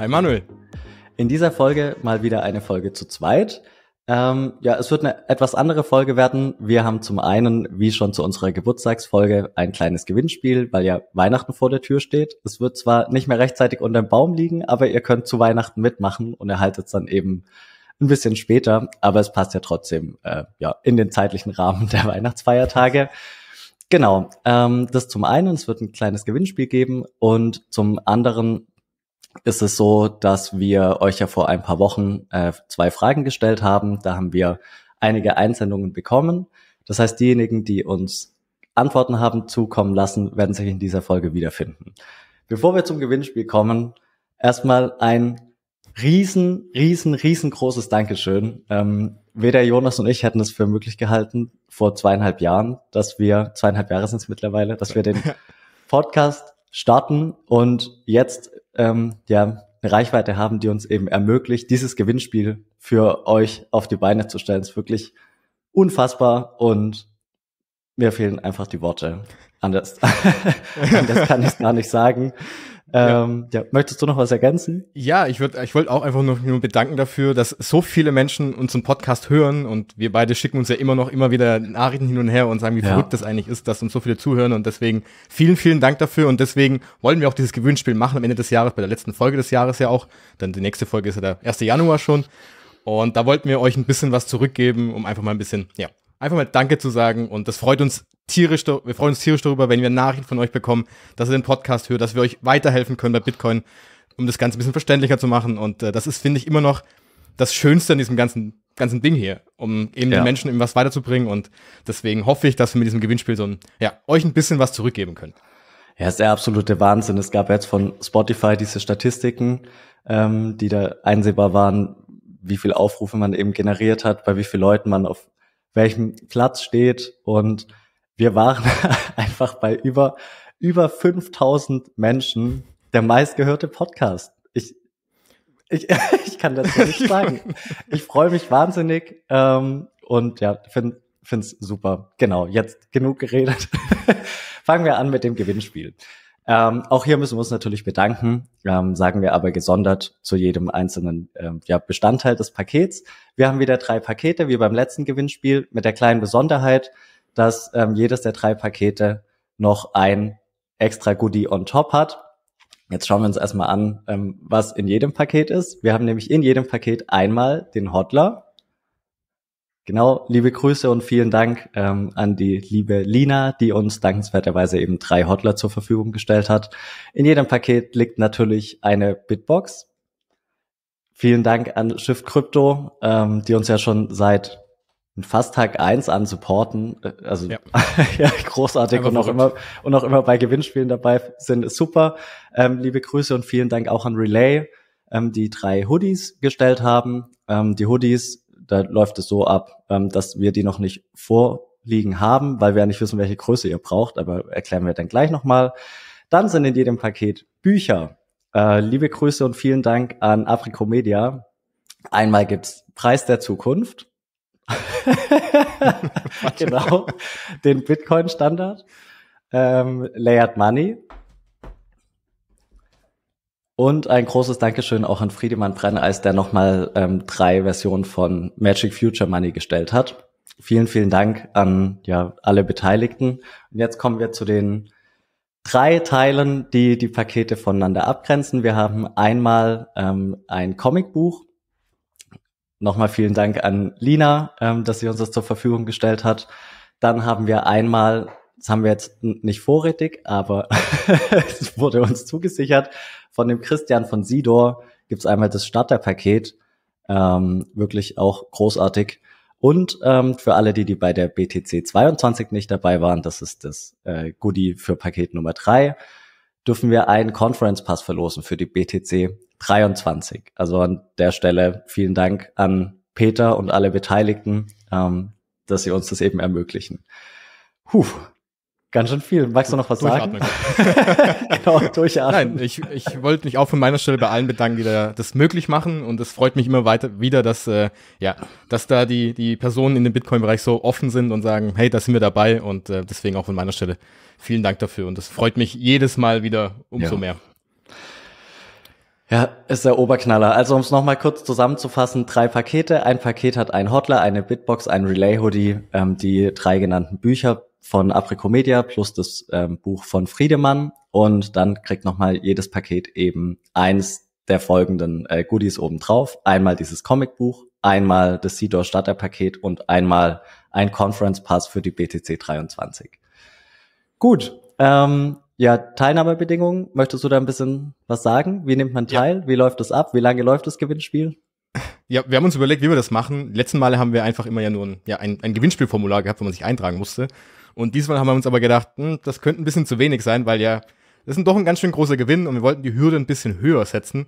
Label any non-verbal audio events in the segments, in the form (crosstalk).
Hi Manuel. In dieser Folge mal wieder eine Folge zu zweit. Ähm, ja, es wird eine etwas andere Folge werden. Wir haben zum einen, wie schon zu unserer Geburtstagsfolge, ein kleines Gewinnspiel, weil ja Weihnachten vor der Tür steht. Es wird zwar nicht mehr rechtzeitig unter dem Baum liegen, aber ihr könnt zu Weihnachten mitmachen und erhaltet es dann eben ein bisschen später. Aber es passt ja trotzdem äh, ja, in den zeitlichen Rahmen der Weihnachtsfeiertage. Genau, ähm, das zum einen, es wird ein kleines Gewinnspiel geben und zum anderen ist es so, dass wir euch ja vor ein paar Wochen äh, zwei Fragen gestellt haben. Da haben wir einige Einsendungen bekommen. Das heißt, diejenigen, die uns Antworten haben zukommen lassen, werden sich in dieser Folge wiederfinden. Bevor wir zum Gewinnspiel kommen, erstmal ein riesen, riesen, riesengroßes Dankeschön. Ähm, weder Jonas und ich hätten es für möglich gehalten vor zweieinhalb Jahren, dass wir, zweieinhalb Jahre sind es mittlerweile, dass wir den (laughs) Podcast starten und jetzt ähm, ja, eine Reichweite haben, die uns eben ermöglicht, dieses Gewinnspiel für euch auf die Beine zu stellen. ist wirklich unfassbar und mir fehlen einfach die Worte. Anders, (laughs) anders kann ich es gar nicht sagen. Ähm, ja. ja. möchtest du noch was ergänzen? Ja, ich würde, ich wollte auch einfach nur, nur bedanken dafür, dass so viele Menschen unseren Podcast hören und wir beide schicken uns ja immer noch immer wieder Nachrichten hin und her und sagen, wie ja. verrückt das eigentlich ist, dass uns so viele zuhören und deswegen vielen, vielen Dank dafür und deswegen wollen wir auch dieses Gewinnspiel machen am Ende des Jahres, bei der letzten Folge des Jahres ja auch, denn die nächste Folge ist ja der 1. Januar schon und da wollten wir euch ein bisschen was zurückgeben, um einfach mal ein bisschen, ja, einfach mal Danke zu sagen und das freut uns tierisch, wir freuen uns tierisch darüber, wenn wir Nachrichten von euch bekommen, dass ihr den Podcast hört, dass wir euch weiterhelfen können bei Bitcoin, um das Ganze ein bisschen verständlicher zu machen. Und äh, das ist, finde ich, immer noch das Schönste an diesem ganzen, ganzen Ding hier, um eben ja. den Menschen eben was weiterzubringen. Und deswegen hoffe ich, dass wir mit diesem Gewinnspiel so ein, ja, euch ein bisschen was zurückgeben können. Ja, ist der absolute Wahnsinn. Es gab jetzt von Spotify diese Statistiken, ähm, die da einsehbar waren, wie viel Aufrufe man eben generiert hat, bei wie vielen Leuten man auf welchem Platz steht und wir waren (laughs) einfach bei über, über 5000 Menschen der meistgehörte Podcast. Ich, ich, (laughs) ich kann das nicht sagen. Ich freue mich wahnsinnig ähm, und ja, finde es super. Genau, jetzt genug geredet. (laughs) Fangen wir an mit dem Gewinnspiel. Ähm, auch hier müssen wir uns natürlich bedanken, ähm, sagen wir aber gesondert zu jedem einzelnen ähm, ja, Bestandteil des Pakets. Wir haben wieder drei Pakete, wie beim letzten Gewinnspiel, mit der kleinen Besonderheit, dass ähm, jedes der drei Pakete noch ein extra Goodie on top hat. Jetzt schauen wir uns erstmal an, ähm, was in jedem Paket ist. Wir haben nämlich in jedem Paket einmal den Hodler. Genau, liebe Grüße und vielen Dank ähm, an die liebe Lina, die uns dankenswerterweise eben drei Hodler zur Verfügung gestellt hat. In jedem Paket liegt natürlich eine Bitbox. Vielen Dank an Shift Crypto, ähm, die uns ja schon seit fast Tag 1 an supporten, äh, also ja. (laughs) ja großartig und auch, immer, und auch immer bei Gewinnspielen dabei sind, ist super. Ähm, liebe Grüße und vielen Dank auch an Relay, ähm, die drei Hoodies gestellt haben. Ähm, die Hoodies, da läuft es so ab, ähm, dass wir die noch nicht vorliegen haben, weil wir ja nicht wissen, welche Größe ihr braucht, aber erklären wir dann gleich nochmal. Dann sind in jedem Paket Bücher. Äh, liebe Grüße und vielen Dank an Afrikomedia. Einmal gibt's Preis der Zukunft (laughs) genau, den Bitcoin-Standard. Ähm, Layered Money. Und ein großes Dankeschön auch an Friedemann Brenneis, der nochmal ähm, drei Versionen von Magic Future Money gestellt hat. Vielen, vielen Dank an ja, alle Beteiligten. Und jetzt kommen wir zu den drei Teilen, die die Pakete voneinander abgrenzen. Wir haben einmal ähm, ein Comicbuch, Nochmal vielen Dank an Lina, ähm, dass sie uns das zur Verfügung gestellt hat. Dann haben wir einmal, das haben wir jetzt nicht vorrätig, aber (laughs) es wurde uns zugesichert, von dem Christian von Sidor gibt's einmal das Starterpaket, ähm, wirklich auch großartig. Und ähm, für alle, die, die bei der BTC 22 nicht dabei waren, das ist das äh, Goodie für Paket Nummer 3 dürfen wir einen Conference Pass verlosen für die BTC 23. Also an der Stelle vielen Dank an Peter und alle Beteiligten, ähm, dass sie uns das eben ermöglichen. Puh, Ganz schön viel. Magst du noch was durchatmen. sagen? (laughs) genau, durchatmen. Nein, ich, ich wollte mich auch von meiner Stelle bei allen bedanken, die da das möglich machen. Und es freut mich immer weiter wieder, dass, äh, ja, dass da die, die Personen in dem Bitcoin-Bereich so offen sind und sagen, hey, da sind wir dabei. Und äh, deswegen auch von meiner Stelle vielen Dank dafür. Und es freut mich jedes Mal wieder umso ja. mehr. Ja, ist der Oberknaller. Also um es nochmal kurz zusammenzufassen, drei Pakete. Ein Paket hat ein Hotler, eine Bitbox, ein Relay-Hoodie, ähm, die drei genannten Bücher von Afrikomedia plus das ähm, Buch von Friedemann und dann kriegt nochmal jedes Paket eben eins der folgenden äh, Goodies obendrauf. Einmal dieses Comicbuch, einmal das Sidor Paket und einmal ein Conference Pass für die BTC 23. Gut, ähm, ja, Teilnahmebedingungen, möchtest du da ein bisschen was sagen? Wie nimmt man teil? Ja. Wie läuft es ab? Wie lange läuft das Gewinnspiel? Ja, wir haben uns überlegt, wie wir das machen. letzten Male haben wir einfach immer ja nur ein, ja, ein, ein Gewinnspielformular gehabt, wo man sich eintragen musste. Und diesmal haben wir uns aber gedacht, hm, das könnte ein bisschen zu wenig sein, weil ja, das ist doch ein ganz schön großer Gewinn und wir wollten die Hürde ein bisschen höher setzen.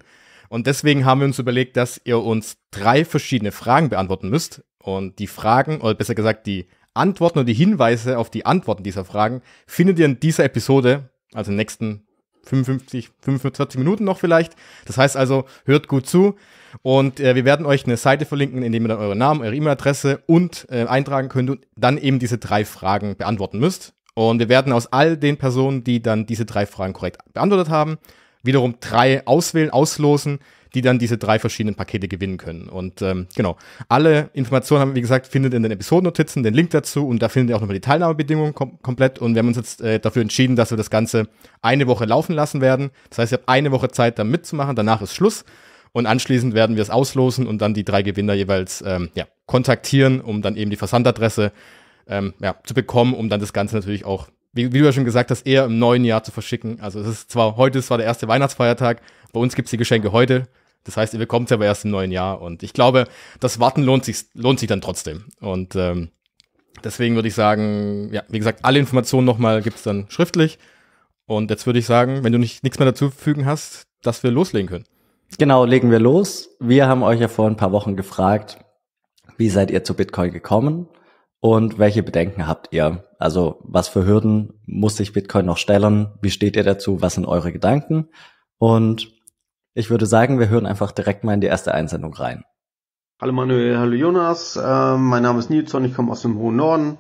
Und deswegen haben wir uns überlegt, dass ihr uns drei verschiedene Fragen beantworten müsst. Und die Fragen, oder besser gesagt, die Antworten und die Hinweise auf die Antworten dieser Fragen findet ihr in dieser Episode, also in den nächsten 55, 45 Minuten noch vielleicht. Das heißt also, hört gut zu. Und äh, wir werden euch eine Seite verlinken, in der ihr dann euren Namen, eure E-Mail-Adresse und äh, eintragen könnt und dann eben diese drei Fragen beantworten müsst. Und wir werden aus all den Personen, die dann diese drei Fragen korrekt beantwortet haben, wiederum drei auswählen, auslosen, die dann diese drei verschiedenen Pakete gewinnen können. Und ähm, genau, alle Informationen haben, wie gesagt, findet in den Episodennotizen, den Link dazu und da findet ihr auch nochmal die Teilnahmebedingungen kom komplett. Und wir haben uns jetzt äh, dafür entschieden, dass wir das Ganze eine Woche laufen lassen werden. Das heißt, ihr habt eine Woche Zeit, da mitzumachen, danach ist Schluss. Und anschließend werden wir es auslosen und dann die drei Gewinner jeweils ähm, ja, kontaktieren, um dann eben die Versandadresse ähm, ja, zu bekommen, um dann das Ganze natürlich auch, wie, wie, du ja schon gesagt hast, eher im neuen Jahr zu verschicken. Also es ist zwar, heute ist zwar der erste Weihnachtsfeiertag, bei uns gibt es die Geschenke heute. Das heißt, ihr bekommt sie aber erst im neuen Jahr. Und ich glaube, das Warten lohnt sich, lohnt sich dann trotzdem. Und ähm, deswegen würde ich sagen, ja, wie gesagt, alle Informationen nochmal gibt es dann schriftlich. Und jetzt würde ich sagen, wenn du nicht, nichts mehr dazu fügen hast, dass wir loslegen können. Genau, legen wir los. Wir haben euch ja vor ein paar Wochen gefragt, wie seid ihr zu Bitcoin gekommen und welche Bedenken habt ihr? Also was für Hürden muss sich Bitcoin noch stellen? Wie steht ihr dazu? Was sind eure Gedanken? Und ich würde sagen, wir hören einfach direkt mal in die erste Einsendung rein. Hallo Manuel, hallo Jonas. Ähm, mein Name ist Nilsson, ich komme aus dem hohen Norden.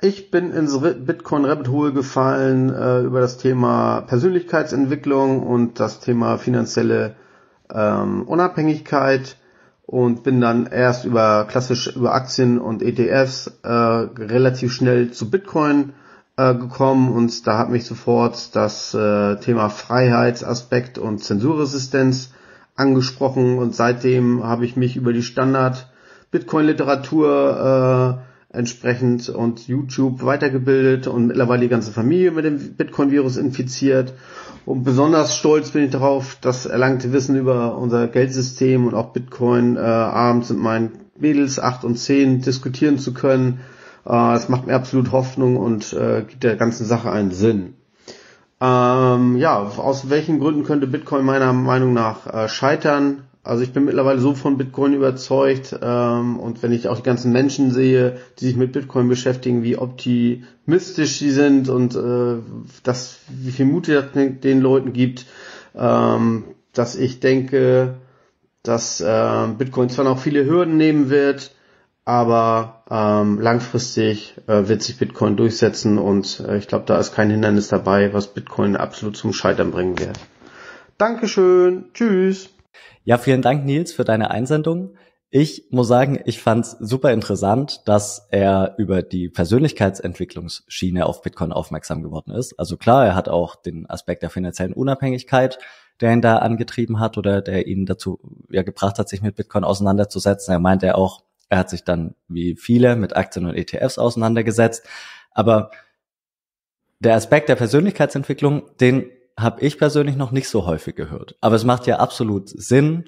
Ich bin ins Bitcoin Rabbit Hole gefallen äh, über das Thema Persönlichkeitsentwicklung und das Thema finanzielle ähm, Unabhängigkeit und bin dann erst über klassisch über Aktien und ETFs äh, relativ schnell zu Bitcoin äh, gekommen und da hat mich sofort das äh, Thema Freiheitsaspekt und Zensurresistenz angesprochen und seitdem habe ich mich über die Standard Bitcoin Literatur äh, entsprechend und YouTube weitergebildet und mittlerweile die ganze Familie mit dem Bitcoin Virus infiziert und besonders stolz bin ich darauf, das erlangte Wissen über unser Geldsystem und auch Bitcoin äh, abends mit meinen Mädels 8 und 10 diskutieren zu können. Äh, es macht mir absolut Hoffnung und äh, gibt der ganzen Sache einen Sinn. Ähm, ja, aus welchen Gründen könnte Bitcoin meiner Meinung nach äh, scheitern? Also ich bin mittlerweile so von Bitcoin überzeugt ähm, und wenn ich auch die ganzen Menschen sehe, die sich mit Bitcoin beschäftigen, wie optimistisch sie sind und äh, das, wie viel Mut das den Leuten gibt, ähm, dass ich denke, dass äh, Bitcoin zwar noch viele Hürden nehmen wird, aber ähm, langfristig äh, wird sich Bitcoin durchsetzen und äh, ich glaube, da ist kein Hindernis dabei, was Bitcoin absolut zum Scheitern bringen wird. Dankeschön, tschüss. Ja, vielen Dank, Nils, für deine Einsendung. Ich muss sagen, ich fand es super interessant, dass er über die Persönlichkeitsentwicklungsschiene auf Bitcoin aufmerksam geworden ist. Also klar, er hat auch den Aspekt der finanziellen Unabhängigkeit, der ihn da angetrieben hat oder der ihn dazu ja, gebracht hat, sich mit Bitcoin auseinanderzusetzen. Er meinte ja auch, er hat sich dann wie viele mit Aktien und ETFs auseinandergesetzt. Aber der Aspekt der Persönlichkeitsentwicklung, den habe ich persönlich noch nicht so häufig gehört. Aber es macht ja absolut Sinn,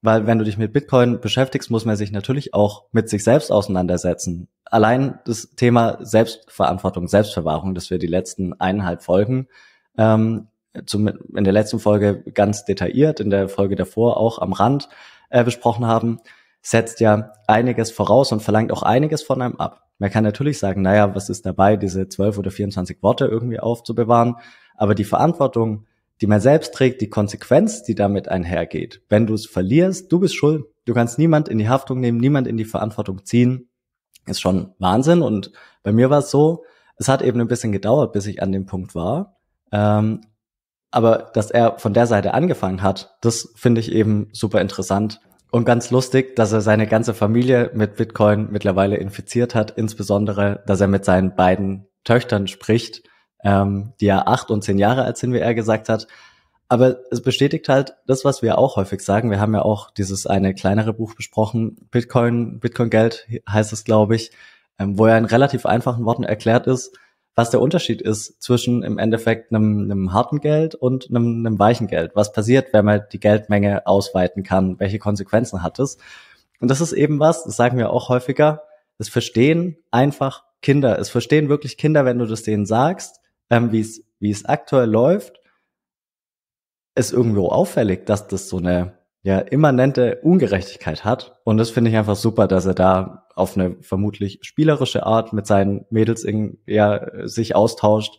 weil wenn du dich mit Bitcoin beschäftigst, muss man sich natürlich auch mit sich selbst auseinandersetzen. Allein das Thema Selbstverantwortung, Selbstverwahrung, das wir die letzten eineinhalb Folgen, ähm, zum, in der letzten Folge ganz detailliert, in der Folge davor auch am Rand äh, besprochen haben, setzt ja einiges voraus und verlangt auch einiges von einem ab. Man kann natürlich sagen, naja, was ist dabei, diese 12 oder 24 Worte irgendwie aufzubewahren, aber die Verantwortung, die man selbst trägt, die Konsequenz, die damit einhergeht, wenn du es verlierst, du bist schuld, du kannst niemand in die Haftung nehmen, niemand in die Verantwortung ziehen, ist schon Wahnsinn. Und bei mir war es so, es hat eben ein bisschen gedauert, bis ich an dem Punkt war. Ähm, aber dass er von der Seite angefangen hat, das finde ich eben super interessant, und ganz lustig, dass er seine ganze Familie mit Bitcoin mittlerweile infiziert hat, insbesondere, dass er mit seinen beiden Töchtern spricht, ähm, die ja acht und zehn Jahre alt sind, wie er gesagt hat. Aber es bestätigt halt das, was wir auch häufig sagen. Wir haben ja auch dieses eine kleinere Buch besprochen, Bitcoin, Bitcoin Geld heißt es, glaube ich, ähm, wo er in relativ einfachen Worten erklärt ist, was der Unterschied ist zwischen im Endeffekt einem, einem harten Geld und einem, einem weichen Geld. Was passiert, wenn man die Geldmenge ausweiten kann? Welche Konsequenzen hat es? Und das ist eben was, das sagen wir auch häufiger, es verstehen einfach Kinder. Es verstehen wirklich Kinder, wenn du das denen sagst, ähm, wie es wie es aktuell läuft, ist irgendwo auffällig, dass das so eine ja immanente Ungerechtigkeit hat. Und das finde ich einfach super, dass er da auf eine vermutlich spielerische Art mit seinen Mädels in, ja, sich austauscht.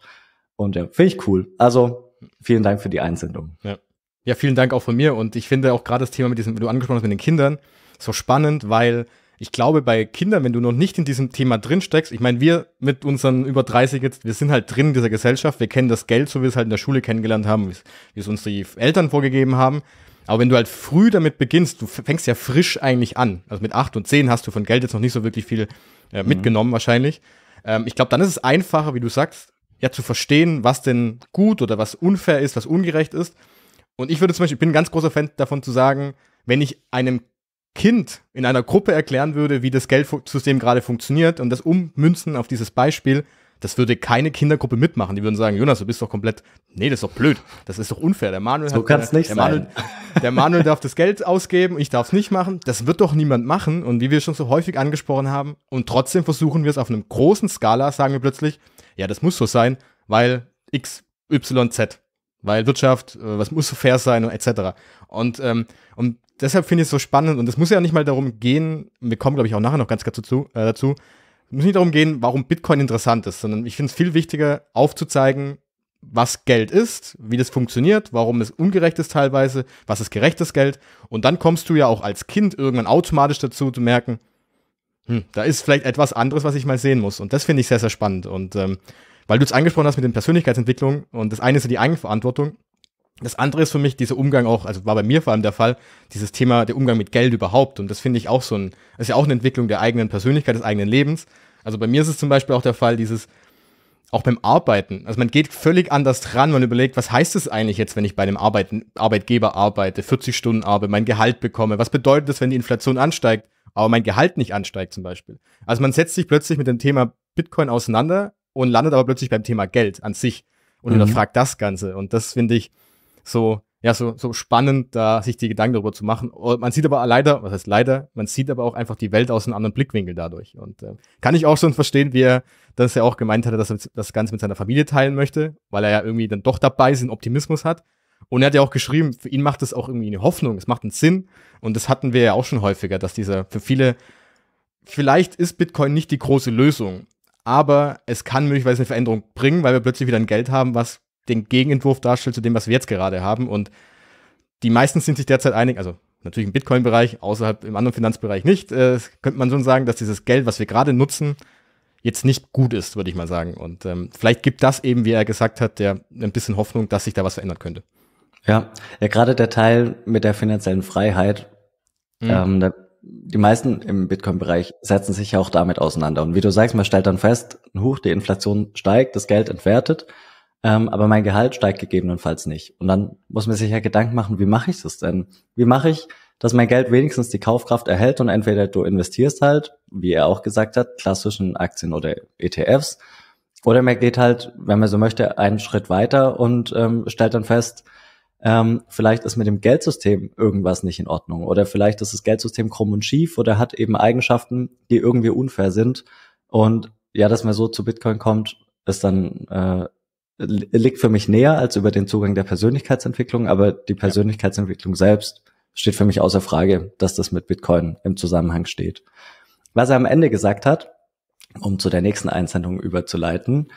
Und ja, finde ich cool. Also vielen Dank für die Einsendung. Ja. ja, vielen Dank auch von mir. Und ich finde auch gerade das Thema mit diesem, wie du angesprochen hast mit den Kindern, so spannend, weil ich glaube, bei Kindern, wenn du noch nicht in diesem Thema drin steckst, ich meine, wir mit unseren über 30 jetzt, wir sind halt drin in dieser Gesellschaft, wir kennen das Geld, so wie wir es halt in der Schule kennengelernt haben, wie es uns die Eltern vorgegeben haben. Aber wenn du halt früh damit beginnst, du fängst ja frisch eigentlich an. Also mit 8 und 10 hast du von Geld jetzt noch nicht so wirklich viel äh, mhm. mitgenommen mhm. wahrscheinlich. Ähm, ich glaube, dann ist es einfacher, wie du sagst, ja zu verstehen, was denn gut oder was unfair ist, was ungerecht ist. Und ich würde zum Beispiel, ich bin ein ganz großer Fan davon zu sagen, wenn ich einem Kind in einer Gruppe erklären würde, wie das Geldsystem gerade funktioniert und das ummünzen auf dieses Beispiel, das würde keine Kindergruppe mitmachen. Die würden sagen, Jonas, du bist doch komplett, nee, das ist doch blöd. Das ist doch unfair. Der Manuel so kann es äh, nicht der sein. Manuel, (laughs) der Manuel darf das Geld ausgeben, ich darf es nicht machen. Das wird doch niemand machen. Und wie wir schon so häufig angesprochen haben, und trotzdem versuchen wir es auf einem großen Skala, sagen wir plötzlich, ja, das muss so sein, weil X, Y, Z. Weil Wirtschaft, äh, was muss so fair sein und etc. Und, ähm, und deshalb finde ich es so spannend und es muss ja nicht mal darum gehen, wir kommen, glaube ich, auch nachher noch ganz kurz dazu, äh, dazu es muss nicht darum gehen, warum Bitcoin interessant ist, sondern ich finde es viel wichtiger, aufzuzeigen, was Geld ist, wie das funktioniert, warum es ungerecht ist teilweise, was ist gerechtes Geld. Und dann kommst du ja auch als Kind irgendwann automatisch dazu zu merken, hm, da ist vielleicht etwas anderes, was ich mal sehen muss. Und das finde ich sehr, sehr spannend. Und ähm, weil du es angesprochen hast mit den Persönlichkeitsentwicklungen und das eine ist ja die Eigenverantwortung, das andere ist für mich dieser Umgang auch, also war bei mir vor allem der Fall, dieses Thema der Umgang mit Geld überhaupt. Und das finde ich auch so ein, ist ja auch eine Entwicklung der eigenen Persönlichkeit, des eigenen Lebens. Also bei mir ist es zum Beispiel auch der Fall, dieses, auch beim Arbeiten. Also man geht völlig anders dran, man überlegt, was heißt es eigentlich jetzt, wenn ich bei einem Arbeiten, Arbeitgeber arbeite, 40 Stunden arbeite, mein Gehalt bekomme? Was bedeutet das, wenn die Inflation ansteigt, aber mein Gehalt nicht ansteigt zum Beispiel? Also man setzt sich plötzlich mit dem Thema Bitcoin auseinander und landet aber plötzlich beim Thema Geld an sich und mhm. hinterfragt das Ganze. Und das finde ich, so, ja, so, so spannend, da sich die Gedanken darüber zu machen. Und oh, man sieht aber leider, was heißt leider, man sieht aber auch einfach die Welt aus einem anderen Blickwinkel dadurch. Und äh, kann ich auch schon verstehen, wie er das ja auch gemeint hatte, dass er das Ganze mit seiner Familie teilen möchte, weil er ja irgendwie dann doch dabei ist, einen Optimismus hat. Und er hat ja auch geschrieben, für ihn macht es auch irgendwie eine Hoffnung, es macht einen Sinn. Und das hatten wir ja auch schon häufiger, dass dieser für viele, vielleicht ist Bitcoin nicht die große Lösung, aber es kann möglicherweise eine Veränderung bringen, weil wir plötzlich wieder ein Geld haben, was den Gegenentwurf darstellt zu dem, was wir jetzt gerade haben. Und die meisten sind sich derzeit einig, also natürlich im Bitcoin-Bereich, außerhalb im anderen Finanzbereich nicht, äh, könnte man schon sagen, dass dieses Geld, was wir gerade nutzen, jetzt nicht gut ist, würde ich mal sagen. Und ähm, vielleicht gibt das eben, wie er gesagt hat, der ein bisschen Hoffnung, dass sich da was verändern könnte. Ja, ja gerade der Teil mit der finanziellen Freiheit, mhm. ähm, da, die meisten im Bitcoin-Bereich setzen sich ja auch damit auseinander. Und wie du sagst, man stellt dann fest, huch, die Inflation steigt, das Geld entwertet ähm, aber mein Gehalt steigt gegebenenfalls nicht. Und dann muss man sich ja Gedanken machen, wie mache ich das denn? Wie mache ich, dass mein Geld wenigstens die Kaufkraft erhält und entweder du investierst halt, wie er auch gesagt hat, klassischen Aktien oder ETFs, oder man geht halt, wenn man so möchte, einen Schritt weiter und ähm, stellt dann fest, ähm, vielleicht ist mit dem Geldsystem irgendwas nicht in Ordnung oder vielleicht ist das Geldsystem krumm und schief oder hat eben Eigenschaften, die irgendwie unfair sind. Und ja, dass man so zu Bitcoin kommt, ist dann äh, liegt für mich näher als über den Zugang der Persönlichkeitsentwicklung, aber die Persönlichkeitsentwicklung selbst steht für mich außer Frage, dass das mit Bitcoin im Zusammenhang steht. Was er am Ende gesagt hat, um zu der nächsten Einsendung überzuleiten,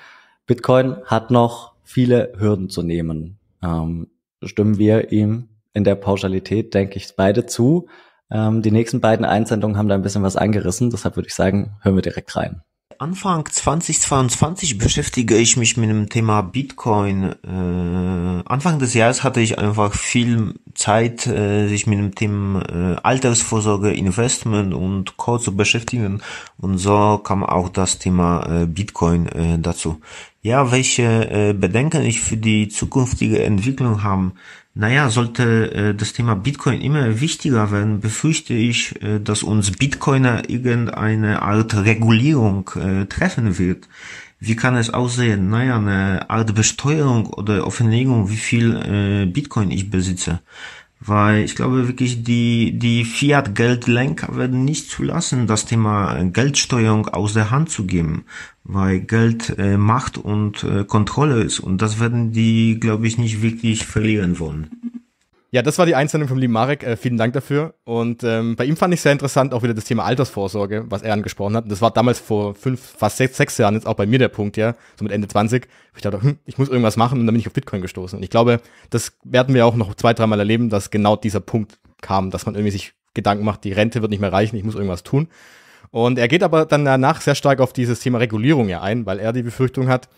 Bitcoin hat noch viele Hürden zu nehmen. Ähm, stimmen wir ihm in der Pauschalität, denke ich, beide zu. Ähm, die nächsten beiden Einsendungen haben da ein bisschen was angerissen, deshalb würde ich sagen, hören wir direkt rein. Anfang 2022 beschäftige ich mich mit dem Thema Bitcoin. Äh, Anfang des Jahres hatte ich einfach viel Zeit, äh, sich mit dem Thema äh, Altersvorsorge, Investment und Co. zu beschäftigen. Und so kam auch das Thema äh, Bitcoin äh, dazu. Ja, welche äh, Bedenken ich für die zukünftige Entwicklung haben naja, sollte äh, das Thema Bitcoin immer wichtiger werden, befürchte ich, äh, dass uns Bitcoiner irgendeine Art Regulierung äh, treffen wird. Wie kann es aussehen? Naja, eine Art Besteuerung oder Offenlegung, wie viel äh, Bitcoin ich besitze weil ich glaube wirklich, die, die Fiat-Geldlenker werden nicht zulassen, das Thema Geldsteuerung aus der Hand zu geben, weil Geld äh, Macht und äh, Kontrolle ist und das werden die, glaube ich, nicht wirklich verlieren wollen. Ja, das war die Einsendung vom lieben Marek. Äh, vielen Dank dafür. Und ähm, bei ihm fand ich sehr interessant auch wieder das Thema Altersvorsorge, was er angesprochen hat. Und das war damals vor fünf, fast sechs, sechs Jahren jetzt auch bei mir der Punkt, ja, so mit Ende 20. Ich dachte, hm, ich muss irgendwas machen und dann bin ich auf Bitcoin gestoßen. Und ich glaube, das werden wir auch noch zwei, dreimal erleben, dass genau dieser Punkt kam, dass man irgendwie sich Gedanken macht, die Rente wird nicht mehr reichen, ich muss irgendwas tun. Und er geht aber dann danach sehr stark auf dieses Thema Regulierung ja ein, weil er die Befürchtung hat,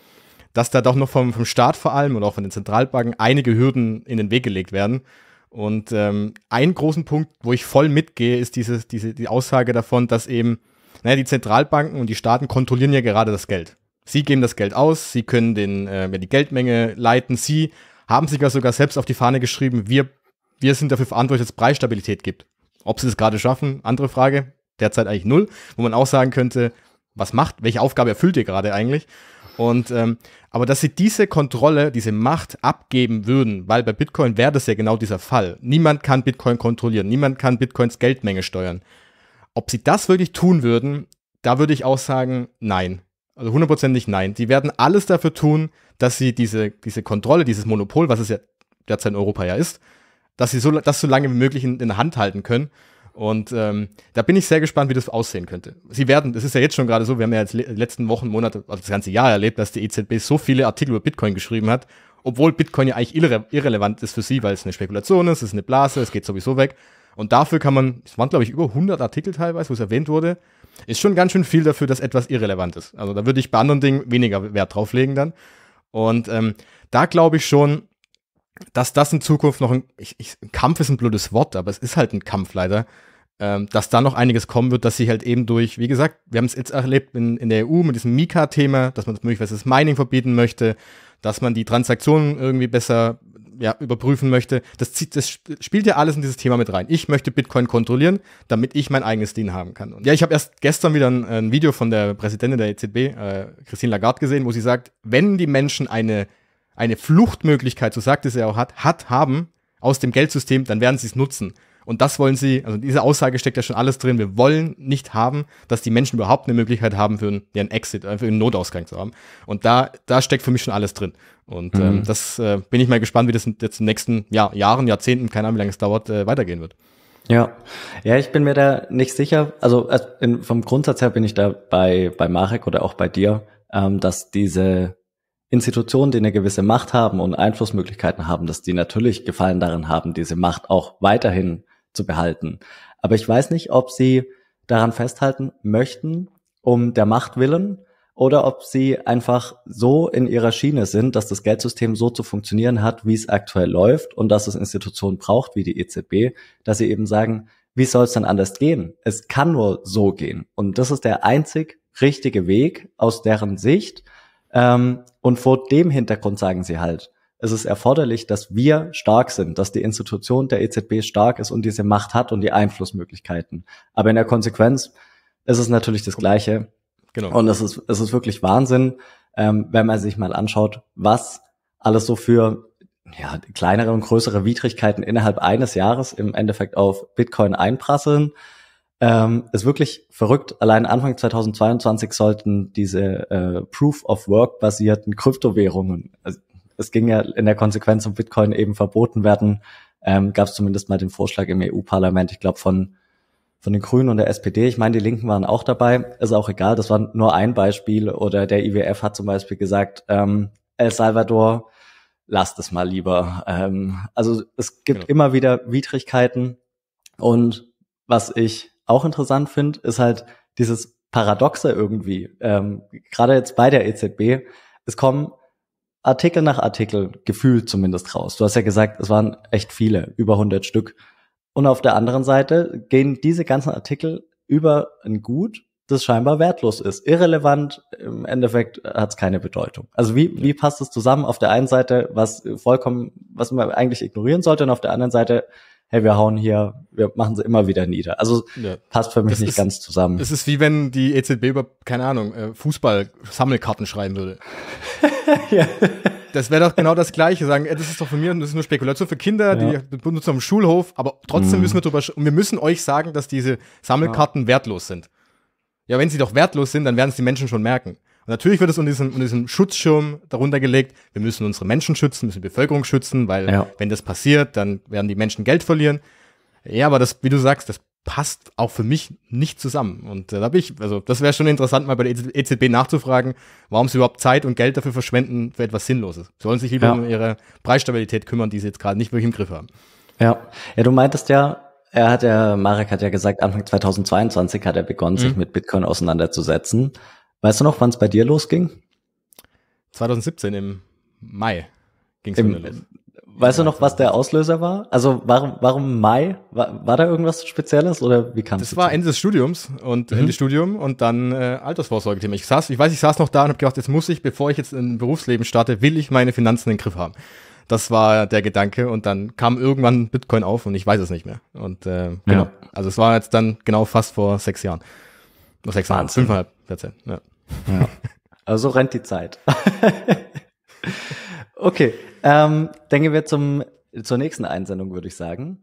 dass da doch noch vom, vom Staat vor allem und auch von den Zentralbanken einige Hürden in den Weg gelegt werden und ähm, ein großen Punkt, wo ich voll mitgehe, ist diese, diese, die Aussage davon, dass eben, naja, die Zentralbanken und die Staaten kontrollieren ja gerade das Geld. Sie geben das Geld aus, sie können den, äh, die Geldmenge leiten, sie haben sich ja sogar selbst auf die Fahne geschrieben, wir, wir sind dafür verantwortlich, dass es Preisstabilität gibt. Ob sie das gerade schaffen, andere Frage, derzeit eigentlich null, wo man auch sagen könnte, was macht, welche Aufgabe erfüllt ihr gerade eigentlich? Und ähm, aber dass sie diese Kontrolle, diese Macht abgeben würden, weil bei Bitcoin wäre das ja genau dieser Fall. Niemand kann Bitcoin kontrollieren, niemand kann Bitcoins Geldmenge steuern. Ob sie das wirklich tun würden, da würde ich auch sagen, nein. Also hundertprozentig nein. Die werden alles dafür tun, dass sie diese, diese Kontrolle, dieses Monopol, was es ja derzeit in Europa ja ist, dass sie so, das so lange wie möglich in, in der Hand halten können und ähm, da bin ich sehr gespannt, wie das aussehen könnte. Sie werden, das ist ja jetzt schon gerade so, wir haben ja jetzt le letzten Wochen, Monate, also das ganze Jahr erlebt, dass die EZB so viele Artikel über Bitcoin geschrieben hat, obwohl Bitcoin ja eigentlich irre irrelevant ist für sie, weil es eine Spekulation ist, es ist eine Blase, es geht sowieso weg. Und dafür kann man, es waren glaube ich über 100 Artikel teilweise, wo es erwähnt wurde, ist schon ganz schön viel dafür, dass etwas irrelevant ist. Also da würde ich bei anderen Dingen weniger Wert drauflegen dann. Und ähm, da glaube ich schon, dass das in Zukunft noch ein, ich, ich, Kampf ist ein blödes Wort, aber es ist halt ein Kampf leider, ähm, dass da noch einiges kommen wird, dass sie halt eben durch, wie gesagt, wir haben es jetzt erlebt in, in der EU mit diesem Mika-Thema, dass man das möglicherweise das Mining verbieten möchte, dass man die Transaktionen irgendwie besser ja, überprüfen möchte. Das, zieht, das spielt ja alles in dieses Thema mit rein. Ich möchte Bitcoin kontrollieren, damit ich mein eigenes DIN haben kann. Und ja, ich habe erst gestern wieder ein, ein, Video von der Präsidentin der EZB, äh, Christine Lagarde, gesehen, wo sie sagt, wenn die Menschen eine eine Fluchtmöglichkeit, so sagt es ja auch, hat, hat, haben aus dem Geldsystem, dann werden sie es nutzen. Und das wollen sie, also diese Aussage steckt ja schon alles drin. Wir wollen nicht haben, dass die Menschen überhaupt eine Möglichkeit haben, für einen, einen Exit, äh, für einen Notausgang zu haben. Und da, da steckt für mich schon alles drin. Und ähm, mhm. ähm, das äh, bin ich mal gespannt, wie das jetzt in den nächsten Jahr, Jahren, Jahrzehnten, keine Ahnung, wie lange es dauert, äh, weitergehen wird. Ja, ja, ich bin mir da nicht sicher. Also äh, in, vom Grundsatz her bin ich da bei, bei Marek oder auch bei dir, ähm, dass diese Institutionen, die eine gewisse Macht haben und Einflussmöglichkeiten haben, dass die natürlich Gefallen daran haben, diese Macht auch weiterhin zu behalten. Aber ich weiß nicht, ob sie daran festhalten möchten, um der Macht willen, oder ob sie einfach so in ihrer Schiene sind, dass das Geldsystem so zu funktionieren hat, wie es aktuell läuft und dass es Institutionen braucht wie die EZB, dass sie eben sagen, wie soll es denn anders gehen? Es kann nur so gehen. Und das ist der einzig richtige Weg aus deren Sicht. Ähm, und vor dem Hintergrund sagen sie halt, es ist erforderlich, dass wir stark sind, dass die Institution der EZB stark ist und diese Macht hat und die Einflussmöglichkeiten. Aber in der Konsequenz ist es natürlich das Gleiche. Genau. Und es ist, es ist wirklich Wahnsinn, ähm, wenn man sich mal anschaut, was alles so für ja, kleinere und größere Widrigkeiten innerhalb eines Jahres im Endeffekt auf Bitcoin einprasseln. Ähm, ist wirklich verrückt. Allein Anfang 2022 sollten diese äh, Proof of Work basierten Kryptowährungen, also es ging ja in der Konsequenz um Bitcoin eben verboten werden, ähm, gab es zumindest mal den Vorschlag im EU-Parlament, ich glaube von von den Grünen und der SPD. Ich meine, die Linken waren auch dabei. Ist auch egal. Das war nur ein Beispiel. Oder der IWF hat zum Beispiel gesagt, ähm, El Salvador, lasst es mal lieber. Ähm, also es gibt genau. immer wieder Widrigkeiten. Und was ich auch interessant finde, ist halt dieses Paradoxe irgendwie. Ähm, Gerade jetzt bei der EZB, es kommen Artikel nach Artikel, gefühlt zumindest raus. Du hast ja gesagt, es waren echt viele, über 100 Stück. Und auf der anderen Seite gehen diese ganzen Artikel über ein Gut, das scheinbar wertlos ist, irrelevant, im Endeffekt hat es keine Bedeutung. Also wie, wie passt es zusammen? Auf der einen Seite, was vollkommen, was man eigentlich ignorieren sollte, und auf der anderen Seite hey, wir hauen hier, wir machen sie immer wieder nieder. Also ja. passt für mich das nicht ist, ganz zusammen. Es ist wie wenn die EZB über, keine Ahnung, äh, Fußball-Sammelkarten schreiben würde. (laughs) ja. Das wäre doch genau das Gleiche. Sagen, ey, das ist doch von mir und das ist nur Spekulation für Kinder, ja. die benutzen am Schulhof, aber trotzdem mhm. müssen wir drüber, und wir müssen euch sagen, dass diese Sammelkarten ja. wertlos sind. Ja, wenn sie doch wertlos sind, dann werden es die Menschen schon merken. Und natürlich wird es unter diesem, unter diesem Schutzschirm darunter gelegt, wir müssen unsere Menschen schützen, müssen die Bevölkerung schützen, weil ja. wenn das passiert, dann werden die Menschen Geld verlieren. Ja, aber das, wie du sagst, das passt auch für mich nicht zusammen. Und äh, da habe ich, also das wäre schon interessant, mal bei der EZB e nachzufragen, warum sie überhaupt Zeit und Geld dafür verschwenden für etwas Sinnloses. sollen sich lieber ja. um ihre Preisstabilität kümmern, die sie jetzt gerade nicht wirklich im Griff haben. Ja, ja, du meintest ja, er hat ja, Marek hat ja gesagt, Anfang 2022 hat er begonnen, mhm. sich mit Bitcoin auseinanderzusetzen. Weißt du noch, wann es bei dir losging? 2017 im Mai ging es bei mir los. Weißt du noch, was der Auslöser war? Also warum, warum Mai? War, war da irgendwas Spezielles oder wie kam das? Das war Ende des Studiums und mhm. Ende Studium und dann äh, Altersvorsorge-Thema. Ich saß, ich weiß, ich saß noch da und habe gedacht, jetzt muss ich, bevor ich jetzt ein Berufsleben starte, will ich meine Finanzen in den Griff haben. Das war der Gedanke und dann kam irgendwann Bitcoin auf und ich weiß es nicht mehr. Und äh, genau, ja. also es war jetzt dann genau fast vor sechs Jahren, noch sechs Jahren, fünfeinhalb Prozent. Ja. Ja. (laughs) also so rennt die Zeit. (laughs) okay, ähm, dann gehen wir zum, zur nächsten Einsendung, würde ich sagen.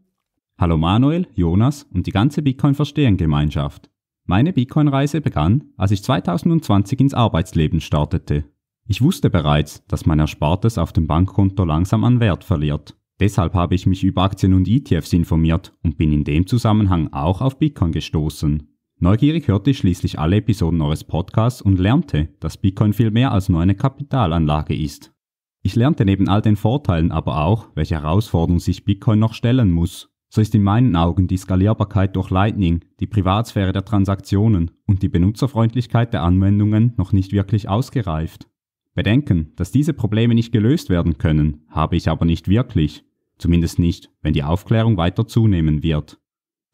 Hallo Manuel, Jonas und die ganze Bitcoin-Verstehen-Gemeinschaft. Meine Bitcoin-Reise begann, als ich 2020 ins Arbeitsleben startete. Ich wusste bereits, dass mein Erspartes auf dem Bankkonto langsam an Wert verliert. Deshalb habe ich mich über Aktien und ETFs informiert und bin in dem Zusammenhang auch auf Bitcoin gestoßen. Neugierig hörte ich schließlich alle Episoden eures Podcasts und lernte, dass Bitcoin viel mehr als nur eine Kapitalanlage ist. Ich lernte neben all den Vorteilen aber auch, welche Herausforderungen sich Bitcoin noch stellen muss. So ist in meinen Augen die Skalierbarkeit durch Lightning, die Privatsphäre der Transaktionen und die Benutzerfreundlichkeit der Anwendungen noch nicht wirklich ausgereift. Bedenken, dass diese Probleme nicht gelöst werden können, habe ich aber nicht wirklich. Zumindest nicht, wenn die Aufklärung weiter zunehmen wird.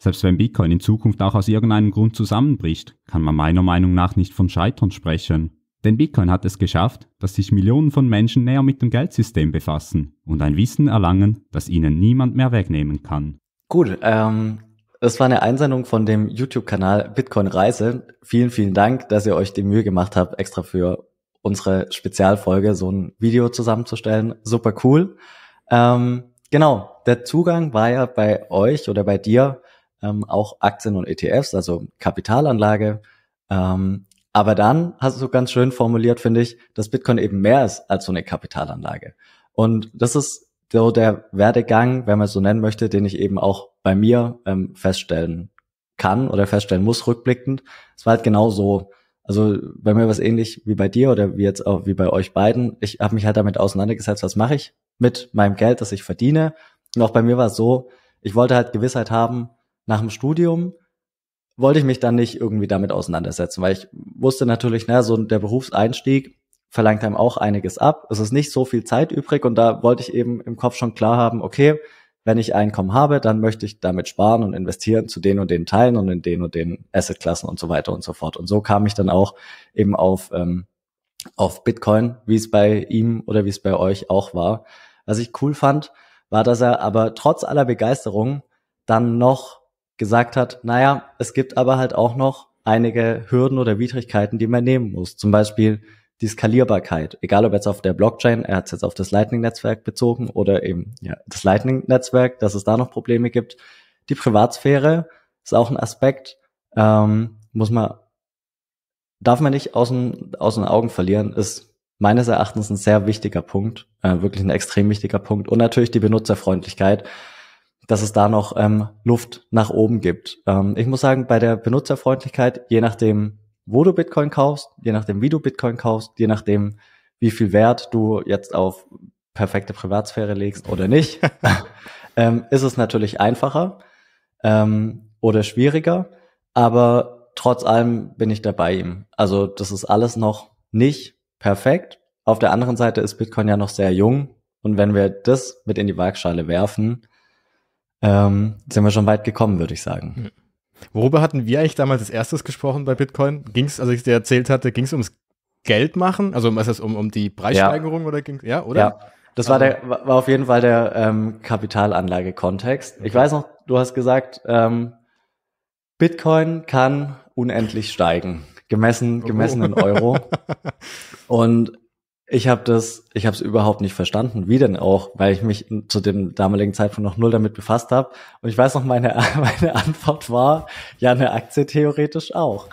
Selbst wenn Bitcoin in Zukunft auch aus irgendeinem Grund zusammenbricht, kann man meiner Meinung nach nicht von Scheitern sprechen. Denn Bitcoin hat es geschafft, dass sich Millionen von Menschen näher mit dem Geldsystem befassen und ein Wissen erlangen, das ihnen niemand mehr wegnehmen kann. Gut, ähm, das war eine Einsendung von dem YouTube-Kanal Bitcoin Reise. Vielen, vielen Dank, dass ihr euch die Mühe gemacht habt, extra für unsere Spezialfolge so ein Video zusammenzustellen. Super cool. Ähm, genau, der Zugang war ja bei euch oder bei dir ähm, auch Aktien und ETFs, also Kapitalanlage. Ähm, aber dann hast du ganz schön formuliert, finde ich, dass Bitcoin eben mehr ist als so eine Kapitalanlage. Und das ist so der Werdegang, wenn man es so nennen möchte, den ich eben auch bei mir ähm, feststellen kann oder feststellen muss, rückblickend. Es war halt genau so. Also bei mir war es ähnlich wie bei dir oder wie jetzt auch wie bei euch beiden. Ich habe mich halt damit auseinandergesetzt, was mache ich mit meinem Geld, das ich verdiene. Und auch bei mir war es so, ich wollte halt Gewissheit haben, nach dem Studium wollte ich mich dann nicht irgendwie damit auseinandersetzen, weil ich wusste natürlich, na, so der Berufseinstieg verlangt einem auch einiges ab. Es ist nicht so viel Zeit übrig und da wollte ich eben im Kopf schon klar haben, okay, wenn ich Einkommen habe, dann möchte ich damit sparen und investieren zu den und den Teilen und in den und den Assetklassen und so weiter und so fort. Und so kam ich dann auch eben auf, ähm, auf Bitcoin, wie es bei ihm oder wie es bei euch auch war. Was ich cool fand, war, dass er aber trotz aller Begeisterung dann noch gesagt hat, naja, es gibt aber halt auch noch einige Hürden oder Widrigkeiten, die man nehmen muss. Zum Beispiel die Skalierbarkeit, egal ob jetzt auf der Blockchain, er hat es jetzt auf das Lightning-Netzwerk bezogen oder eben ja, das Lightning-Netzwerk, dass es da noch Probleme gibt. Die Privatsphäre ist auch ein Aspekt, ähm, muss man, darf man nicht aus den, aus den Augen verlieren, ist meines Erachtens ein sehr wichtiger Punkt, äh, wirklich ein extrem wichtiger Punkt und natürlich die Benutzerfreundlichkeit dass es da noch ähm, Luft nach oben gibt. Ähm, ich muss sagen, bei der Benutzerfreundlichkeit, je nachdem, wo du Bitcoin kaufst, je nachdem, wie du Bitcoin kaufst, je nachdem, wie viel Wert du jetzt auf perfekte Privatsphäre legst oder nicht, (laughs) ähm, ist es natürlich einfacher ähm, oder schwieriger. Aber trotz allem bin ich dabei ihm. Also das ist alles noch nicht perfekt. Auf der anderen Seite ist Bitcoin ja noch sehr jung. Und wenn wir das mit in die Waagschale werfen, ähm, sind wir schon weit gekommen, würde ich sagen. Hm. Worüber hatten wir eigentlich damals als erstes gesprochen bei Bitcoin? Ging es, als ich dir erzählt hatte, ging es ums Geld machen? Also was heißt um, um die Preissteigerung ja. oder ging ja, oder? Ja. Das war also der war auf jeden Fall der ähm, Kapitalanlage-Kontext. Okay. Ich weiß noch, du hast gesagt, ähm, Bitcoin kann unendlich steigen, gemessen, oh. gemessen oh. in (laughs) Euro. Und ich habe das, ich habe es überhaupt nicht verstanden, wie denn auch, weil ich mich zu dem damaligen Zeitpunkt noch null damit befasst habe. Und ich weiß noch, meine, (laughs) meine Antwort war, ja, eine Aktie theoretisch auch.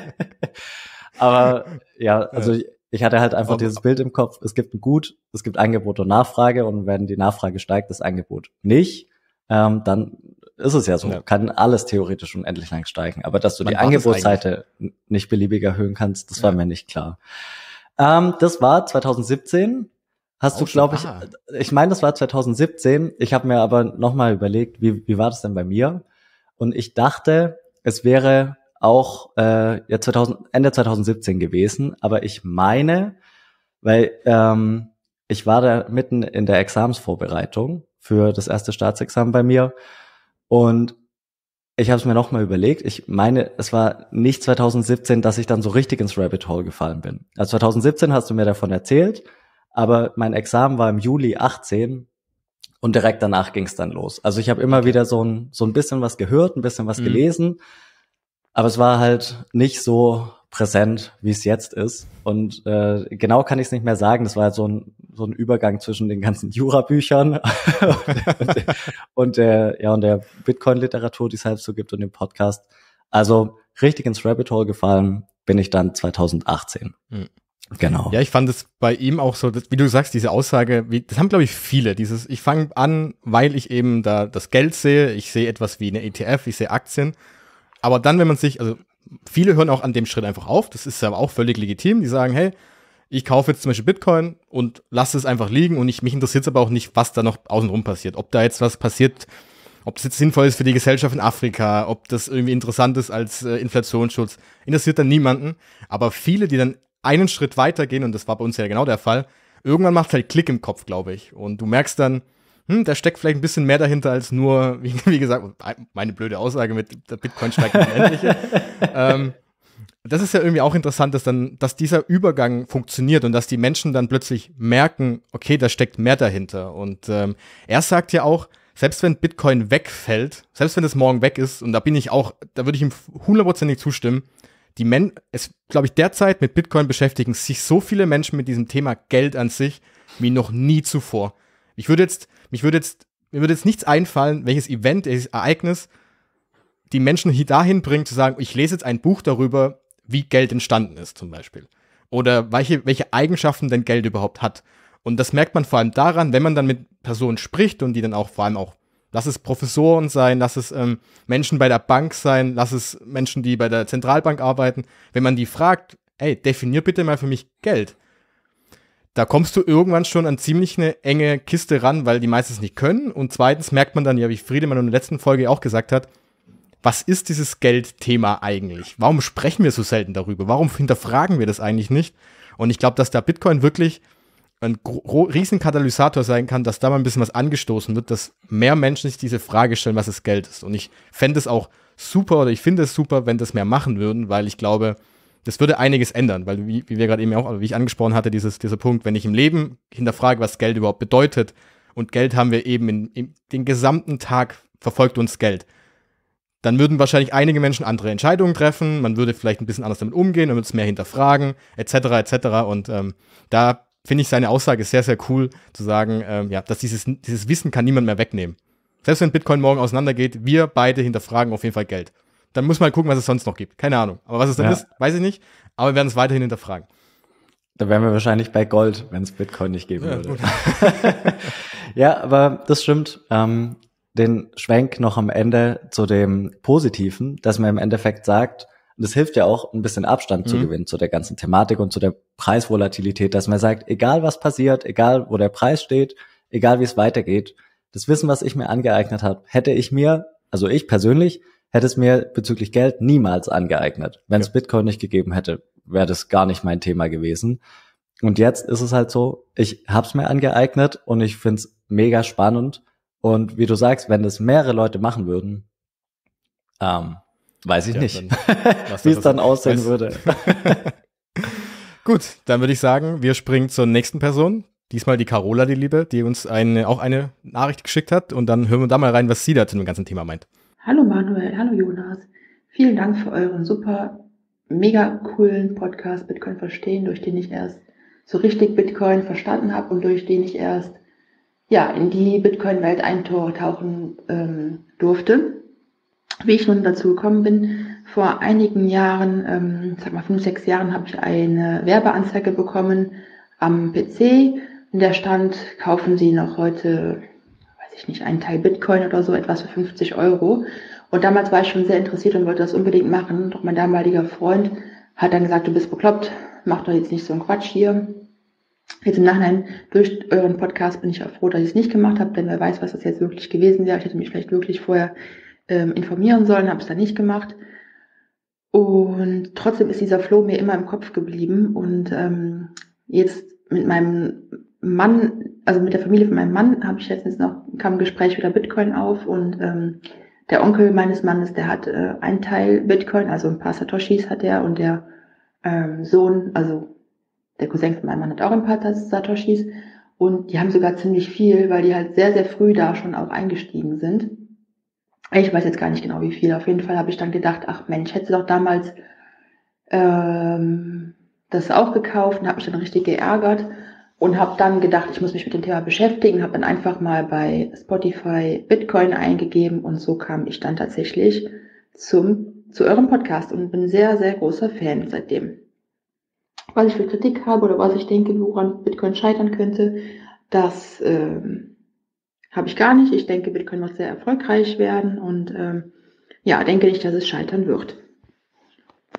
(laughs) Aber ja, also ja. ich hatte halt einfach dieses Bild im Kopf, es gibt ein Gut, es gibt Angebot und Nachfrage und wenn die Nachfrage steigt, das Angebot nicht, ähm, dann ist es ja so, ja. kann alles theoretisch unendlich lang steigen. Aber dass du Man die Angebotsseite nicht beliebig erhöhen kannst, das ja. war mir nicht klar. Ähm, das war 2017. Hast oh, du, glaube ich, ah. ich meine, das war 2017. Ich habe mir aber nochmal überlegt, wie, wie war das denn bei mir? Und ich dachte, es wäre auch äh, ja, 2000, Ende 2017 gewesen, aber ich meine, weil ähm, ich war da mitten in der Examsvorbereitung für das erste Staatsexamen bei mir und ich habe es mir nochmal überlegt. Ich meine, es war nicht 2017, dass ich dann so richtig ins Rabbit Hole gefallen bin. Also 2017 hast du mir davon erzählt, aber mein Examen war im Juli 18 und direkt danach ging es dann los. Also ich habe immer okay. wieder so ein, so ein bisschen was gehört, ein bisschen was mhm. gelesen, aber es war halt nicht so, präsent, wie es jetzt ist. Und äh, genau kann ich es nicht mehr sagen. Das war halt so ein, so ein Übergang zwischen den ganzen Jurabüchern und, (laughs) und, der, ja, und der Bitcoin-Literatur, die es halt so gibt und dem Podcast. Also richtig ins Rabbit Hole gefallen bin ich dann 2018. Mhm. Genau. Ja, ich fand es bei ihm auch so, wie du sagst, diese Aussage, wie, das haben glaube ich viele, dieses, ich fange an, weil ich eben da das Geld sehe, ich sehe etwas wie eine ETF, ich sehe Aktien. Aber dann, wenn man sich, also viele hören auch an dem Schritt einfach auf. Das ist ja auch völlig legitim. Die sagen, hey, ich kaufe jetzt zum Beispiel Bitcoin und lasse es einfach liegen und ich, mich interessiert es aber auch nicht, was da noch außenrum passiert. Ob da jetzt was passiert, ob das jetzt sinnvoll ist für die Gesellschaft in Afrika, ob das irgendwie interessant ist als äh, Inflationsschutz, interessiert dann niemanden. Aber viele, die dann einen Schritt weitergehen, und das war bei uns ja genau der Fall, irgendwann macht es halt Klick im Kopf, glaube ich. Und du merkst dann, hm, da steckt vielleicht ein bisschen mehr dahinter als nur, (laughs) wie, wie gesagt, meine blöde Aussage mit der Bitcoin steigt unendliche. (laughs) ähm, das ist ja irgendwie auch interessant, dass dann, dass dieser Übergang funktioniert und dass die Menschen dann plötzlich merken, okay, da steckt mehr dahinter. Und ähm, er sagt ja auch, selbst wenn Bitcoin wegfällt, selbst wenn es morgen weg ist, und da bin ich auch, da würde ich ihm hundertprozentig zustimmen, die Men es, glaube ich, derzeit mit Bitcoin beschäftigen sich so viele Menschen mit diesem Thema Geld an sich wie noch nie zuvor. Ich würde jetzt mich würde jetzt, mir würde jetzt nichts einfallen, welches Event, welches Ereignis die Menschen hier dahin bringt, zu sagen, ich lese jetzt ein Buch darüber, wie Geld entstanden ist, zum Beispiel. Oder welche, welche Eigenschaften denn Geld überhaupt hat. Und das merkt man vor allem daran, wenn man dann mit Personen spricht und die dann auch vor allem auch lass es Professoren sein, lass es ähm, Menschen bei der Bank sein, lass es Menschen, die bei der Zentralbank arbeiten, wenn man die fragt, ey, definier bitte mal für mich Geld, da kommst du irgendwann schon an ziemlich eine enge Kiste ran, weil die meistens nicht können. Und zweitens merkt man dann, ja, wie Friedemann in der letzten Folge auch gesagt hat, was ist dieses Geldthema eigentlich? Warum sprechen wir so selten darüber? Warum hinterfragen wir das eigentlich nicht? Und ich glaube, dass da Bitcoin wirklich ein riesen Katalysator sein kann, dass da mal ein bisschen was angestoßen wird, dass mehr Menschen sich diese Frage stellen, was das Geld ist. Und ich fände es auch super oder ich finde es super, wenn das mehr machen würden, weil ich glaube, das würde einiges ändern, weil, wie, wie wir gerade eben auch, also wie ich angesprochen hatte, dieses, dieser Punkt, wenn ich im Leben hinterfrage, was Geld überhaupt bedeutet, und Geld haben wir eben in, in, den gesamten Tag verfolgt uns Geld, dann würden wahrscheinlich einige Menschen andere Entscheidungen treffen, man würde vielleicht ein bisschen anders damit umgehen, man würde es mehr hinterfragen, etc., etc. Und ähm, da finde ich seine Aussage sehr, sehr cool, zu sagen, ähm, ja, dass dieses, dieses Wissen kann niemand mehr wegnehmen. Selbst wenn Bitcoin morgen auseinandergeht, wir beide hinterfragen auf jeden Fall Geld dann muss man halt gucken, was es sonst noch gibt. Keine Ahnung. Aber was es dann ja. ist, weiß ich nicht. Aber wir werden es weiterhin hinterfragen. Da wären wir wahrscheinlich bei Gold, wenn es Bitcoin nicht geben würde. (laughs) ja, aber das stimmt. Ähm, den Schwenk noch am Ende zu dem Positiven, dass man im Endeffekt sagt, das hilft ja auch, ein bisschen Abstand mhm. zu gewinnen zu der ganzen Thematik und zu der Preisvolatilität, dass man sagt, egal was passiert, egal wo der Preis steht, egal wie es weitergeht, das Wissen, was ich mir angeeignet habe, hätte ich mir, also ich persönlich, hätte es mir bezüglich Geld niemals angeeignet. Wenn es ja. Bitcoin nicht gegeben hätte, wäre das gar nicht mein Thema gewesen. Und jetzt ist es halt so, ich hab's mir angeeignet und ich find's mega spannend. Und wie du sagst, wenn das mehrere Leute machen würden, ähm, weiß ich ja, nicht, (laughs) wie es dann aussehen würde. (laughs) Gut, dann würde ich sagen, wir springen zur nächsten Person. Diesmal die Carola, die Liebe, die uns eine, auch eine Nachricht geschickt hat. Und dann hören wir da mal rein, was sie da zu dem ganzen Thema meint. Hallo Manuel, hallo Jonas. Vielen Dank für euren super, mega coolen Podcast Bitcoin verstehen, durch den ich erst so richtig Bitcoin verstanden habe und durch den ich erst ja in die Bitcoin-Welt eintauchen ähm, durfte. Wie ich nun dazu gekommen bin, vor einigen Jahren, ähm, sag mal fünf, sechs Jahren, habe ich eine Werbeanzeige bekommen am PC und der stand, kaufen Sie noch heute ich nicht, einen Teil Bitcoin oder so etwas für 50 Euro. Und damals war ich schon sehr interessiert und wollte das unbedingt machen. Doch mein damaliger Freund hat dann gesagt, du bist bekloppt, mach doch jetzt nicht so einen Quatsch hier. Jetzt im Nachhinein durch euren Podcast bin ich auch froh, dass ich es nicht gemacht habe, denn wer weiß, was das jetzt wirklich gewesen wäre. Ich hätte mich vielleicht wirklich vorher ähm, informieren sollen, habe es dann nicht gemacht. Und trotzdem ist dieser Flow mir immer im Kopf geblieben. Und ähm, jetzt mit meinem Mann also mit der Familie von meinem Mann habe ich letztens noch, kam ein Gespräch über Bitcoin auf und ähm, der Onkel meines Mannes, der hat äh, einen Teil Bitcoin, also ein paar Satoshis hat er und der ähm, Sohn, also der Cousin von meinem Mann hat auch ein paar Satoshis und die haben sogar ziemlich viel, weil die halt sehr, sehr früh da schon auch eingestiegen sind. Ich weiß jetzt gar nicht genau wie viel. Auf jeden Fall habe ich dann gedacht, ach Mensch, hätte doch damals ähm, das auch gekauft und habe mich dann richtig geärgert und habe dann gedacht, ich muss mich mit dem Thema beschäftigen, habe dann einfach mal bei Spotify Bitcoin eingegeben und so kam ich dann tatsächlich zum zu eurem Podcast und bin sehr sehr großer Fan seitdem. Was ich für Kritik habe oder was ich denke, woran Bitcoin scheitern könnte, das ähm, habe ich gar nicht. Ich denke, Bitcoin wird sehr erfolgreich werden und ähm, ja, denke nicht, dass es scheitern wird.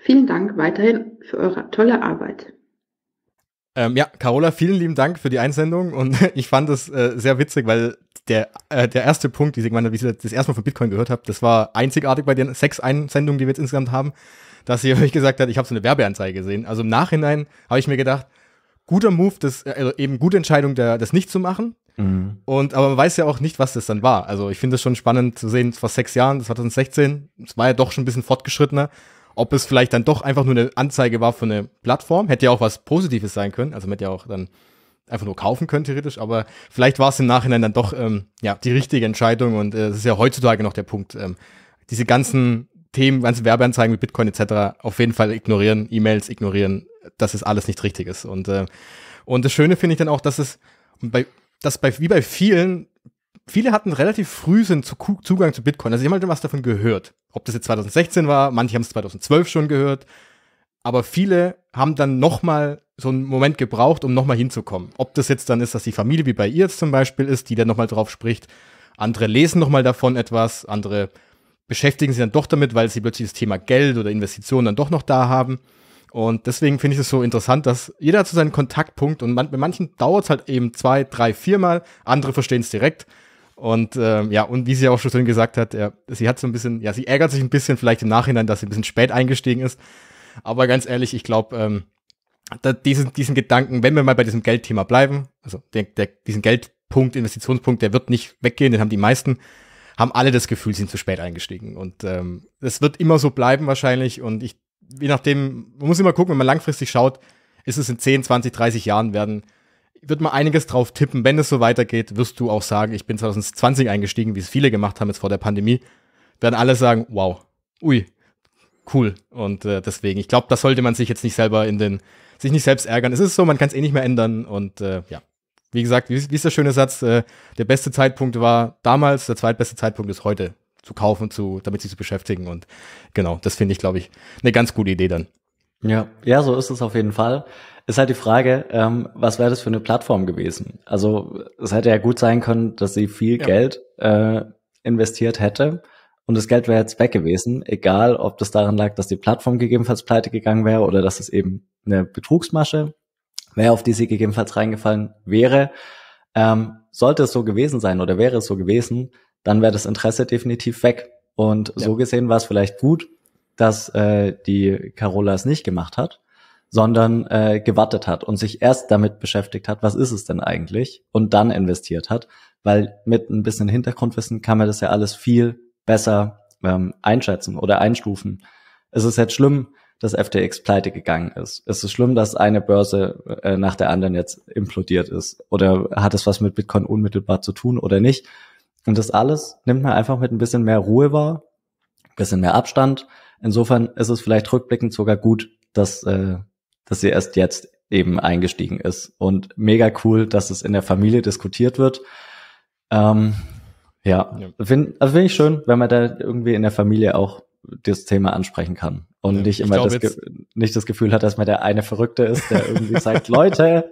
Vielen Dank weiterhin für eure tolle Arbeit. Ähm, ja, Carola, vielen lieben Dank für die Einsendung und (laughs) ich fand es äh, sehr witzig, weil der, äh, der erste Punkt, wie ich das erste Mal von Bitcoin gehört habe, das war einzigartig bei den sechs Einsendungen, die wir jetzt insgesamt haben, dass sie (laughs) euch gesagt hat, ich habe so eine Werbeanzeige gesehen. Also im Nachhinein habe ich mir gedacht, guter Move, das, äh, also eben gute Entscheidung, der, das nicht zu machen. Mhm. Und aber man weiß ja auch nicht, was das dann war. Also ich finde es schon spannend zu sehen, es war sechs Jahren, das war 2016, es war ja doch schon ein bisschen fortgeschrittener ob es vielleicht dann doch einfach nur eine Anzeige war von einer Plattform. Hätte ja auch was Positives sein können. Also man hätte ja auch dann einfach nur kaufen können, theoretisch, aber vielleicht war es im Nachhinein dann doch ähm, ja, die richtige Entscheidung und äh, es äh, ist ja heutzutage noch der Punkt, ähm, diese ganzen Themen, ganze Werbeanzeigen mit Bitcoin etc. auf jeden Fall ignorieren, E-Mails ignorieren, dass es alles nicht richtig ist. Und, äh, und das Schöne finde ich dann auch, dass es bei, dass bei, wie bei vielen, viele hatten relativ früh sind zu, Zugang zu Bitcoin. Also sie haben halt was davon gehört. Ob das jetzt 2016 war, manche haben es 2012 schon gehört, aber viele haben dann nochmal so einen Moment gebraucht, um nochmal hinzukommen. Ob das jetzt dann ist, dass die Familie wie bei ihr jetzt zum Beispiel ist, die dann nochmal drauf spricht, andere lesen nochmal davon etwas, andere beschäftigen sich dann doch damit, weil sie plötzlich das Thema Geld oder Investitionen dann doch noch da haben. Und deswegen finde ich es so interessant, dass jeder hat so seinen Kontaktpunkt und man, bei manchen dauert es halt eben zwei, drei, viermal, andere verstehen es direkt und ähm, ja, und wie sie auch schon drin gesagt hat, ja, sie hat so ein bisschen, ja, sie ärgert sich ein bisschen vielleicht im Nachhinein, dass sie ein bisschen spät eingestiegen ist. Aber ganz ehrlich, ich glaube, ähm, diesen, diesen Gedanken, wenn wir mal bei diesem Geldthema bleiben, also der, der, diesen Geldpunkt, Investitionspunkt, der wird nicht weggehen, den haben die meisten, haben alle das Gefühl, sie sind zu spät eingestiegen. Und ähm, das wird immer so bleiben wahrscheinlich. Und ich, je nachdem, man muss immer gucken, wenn man langfristig schaut, ist es in 10, 20, 30 Jahren werden wird mal einiges drauf tippen. Wenn es so weitergeht, wirst du auch sagen, ich bin 2020 eingestiegen, wie es viele gemacht haben jetzt vor der Pandemie. Werden alle sagen, wow, ui, cool. Und äh, deswegen, ich glaube, das sollte man sich jetzt nicht selber in den, sich nicht selbst ärgern. Es ist so, man kann es eh nicht mehr ändern. Und äh, ja, wie gesagt, wie, wie ist der schöne Satz? Äh, der beste Zeitpunkt war damals, der zweitbeste Zeitpunkt ist heute zu kaufen, zu, damit sich zu beschäftigen. Und genau, das finde ich, glaube ich, eine ganz gute Idee dann. Ja, ja, so ist es auf jeden Fall. Ist halt die Frage, ähm, was wäre das für eine Plattform gewesen? Also es hätte ja gut sein können, dass sie viel ja. Geld äh, investiert hätte und das Geld wäre jetzt weg gewesen, egal ob das daran lag, dass die Plattform gegebenenfalls pleite gegangen wäre oder dass es eben eine Betrugsmasche wäre, auf die sie gegebenenfalls reingefallen wäre. Ähm, sollte es so gewesen sein oder wäre es so gewesen, dann wäre das Interesse definitiv weg. Und ja. so gesehen war es vielleicht gut, dass äh, die Carola es nicht gemacht hat, sondern äh, gewartet hat und sich erst damit beschäftigt hat, was ist es denn eigentlich, und dann investiert hat, weil mit ein bisschen Hintergrundwissen kann man das ja alles viel besser ähm, einschätzen oder einstufen. Es ist jetzt schlimm, dass FTX pleite gegangen ist. Es ist schlimm, dass eine Börse äh, nach der anderen jetzt implodiert ist. Oder hat es was mit Bitcoin unmittelbar zu tun oder nicht? Und das alles nimmt man einfach mit ein bisschen mehr Ruhe wahr, ein bisschen mehr Abstand. Insofern ist es vielleicht rückblickend sogar gut, dass äh, dass sie erst jetzt eben eingestiegen ist. Und mega cool, dass es in der Familie diskutiert wird. Ähm, ja, ja. Find, also finde ich schön, wenn man da irgendwie in der Familie auch das Thema ansprechen kann und ja, nicht immer das, jetzt, nicht das Gefühl hat, dass man der eine Verrückte ist, der irgendwie sagt, (laughs) Leute.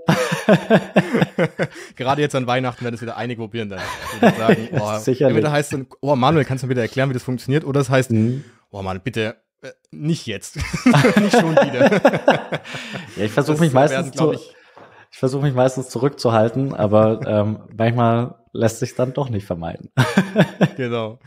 (laughs) Gerade jetzt an Weihnachten werden es wieder einige probieren dann. Sagen, (laughs) oh, Sicherlich. Entweder heißt dann, oh Manuel, kannst du mir bitte erklären, wie das funktioniert? Oder es heißt, mhm. oh Mann, bitte äh, nicht jetzt. (laughs) nicht schon wieder. (laughs) ja, ich versuche mich meistens zu, ich, ich versuche mich meistens zurückzuhalten, aber ähm, manchmal lässt sich dann doch nicht vermeiden. (laughs) genau.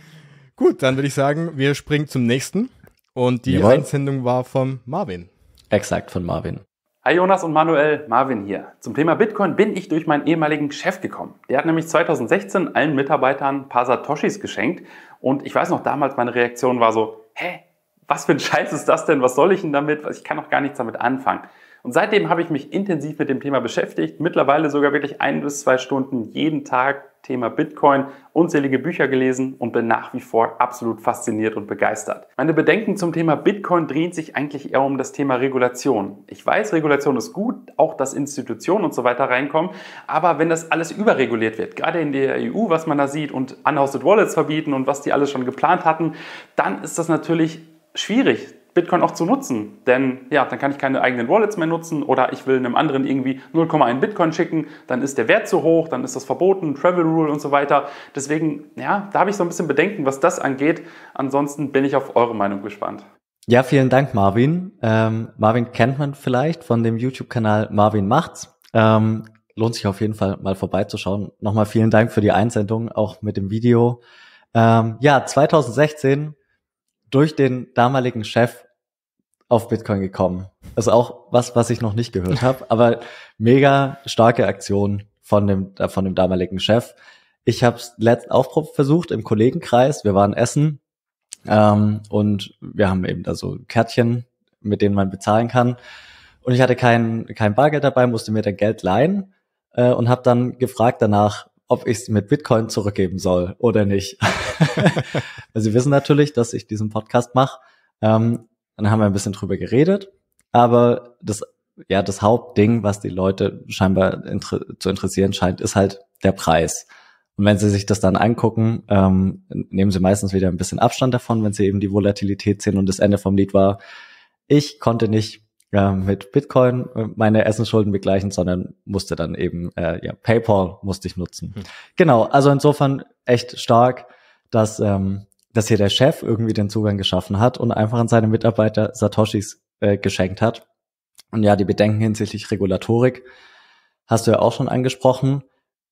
Gut, dann würde ich sagen, wir springen zum nächsten. Und die Jawohl. Einsendung war von Marvin. Exakt, von Marvin. Hi Jonas und Manuel, Marvin hier. Zum Thema Bitcoin bin ich durch meinen ehemaligen Chef gekommen. Der hat nämlich 2016 allen Mitarbeitern ein paar Satoshis geschenkt und ich weiß noch damals, meine Reaktion war so, hä, was für ein Scheiß ist das denn? Was soll ich denn damit? Ich kann doch gar nichts damit anfangen. Und seitdem habe ich mich intensiv mit dem Thema beschäftigt, mittlerweile sogar wirklich ein bis zwei Stunden jeden Tag Thema Bitcoin, unzählige Bücher gelesen und bin nach wie vor absolut fasziniert und begeistert. Meine Bedenken zum Thema Bitcoin drehen sich eigentlich eher um das Thema Regulation. Ich weiß, Regulation ist gut, auch dass Institutionen und so weiter reinkommen, aber wenn das alles überreguliert wird, gerade in der EU, was man da sieht und unhosted Wallets verbieten und was die alles schon geplant hatten, dann ist das natürlich schwierig, Bitcoin auch zu nutzen. Denn ja, dann kann ich keine eigenen Wallets mehr nutzen oder ich will einem anderen irgendwie 0,1 Bitcoin schicken, dann ist der Wert zu hoch, dann ist das verboten, Travel Rule und so weiter. Deswegen, ja, da habe ich so ein bisschen Bedenken, was das angeht. Ansonsten bin ich auf eure Meinung gespannt. Ja, vielen Dank, Marvin. Ähm, Marvin kennt man vielleicht von dem YouTube-Kanal Marvin Macht's. Ähm, lohnt sich auf jeden Fall mal vorbeizuschauen. Nochmal vielen Dank für die Einsendung, auch mit dem Video. Ähm, ja, 2016 durch den damaligen Chef auf Bitcoin gekommen. Also auch was, was ich noch nicht gehört habe, aber mega starke Aktion von dem, von dem damaligen Chef. Ich habe es letzt auch versucht im Kollegenkreis. Wir waren essen ähm, und wir haben eben da so Kärtchen, mit denen man bezahlen kann. Und ich hatte kein, kein Bargeld dabei, musste mir dann Geld leihen äh, und habe dann gefragt danach, ob ich es mit Bitcoin zurückgeben soll oder nicht. (laughs) also Sie wissen natürlich, dass ich diesen Podcast mache. Ähm, dann haben wir ein bisschen drüber geredet. Aber das, ja, das Hauptding, was die Leute scheinbar inter zu interessieren scheint, ist halt der Preis. Und wenn sie sich das dann angucken, ähm, nehmen sie meistens wieder ein bisschen Abstand davon, wenn sie eben die Volatilität sehen und das Ende vom Lied war. Ich konnte nicht ja, ähm, mit Bitcoin äh, meine Essensschulden begleichen, sondern musste dann eben, äh, ja, PayPal musste ich nutzen. Mhm. Genau, also insofern echt stark, dass, ähm, dass hier der Chef irgendwie den Zugang geschaffen hat und einfach an seine Mitarbeiter Satoshis äh, geschenkt hat. Und ja, die Bedenken hinsichtlich Regulatorik hast du ja auch schon angesprochen.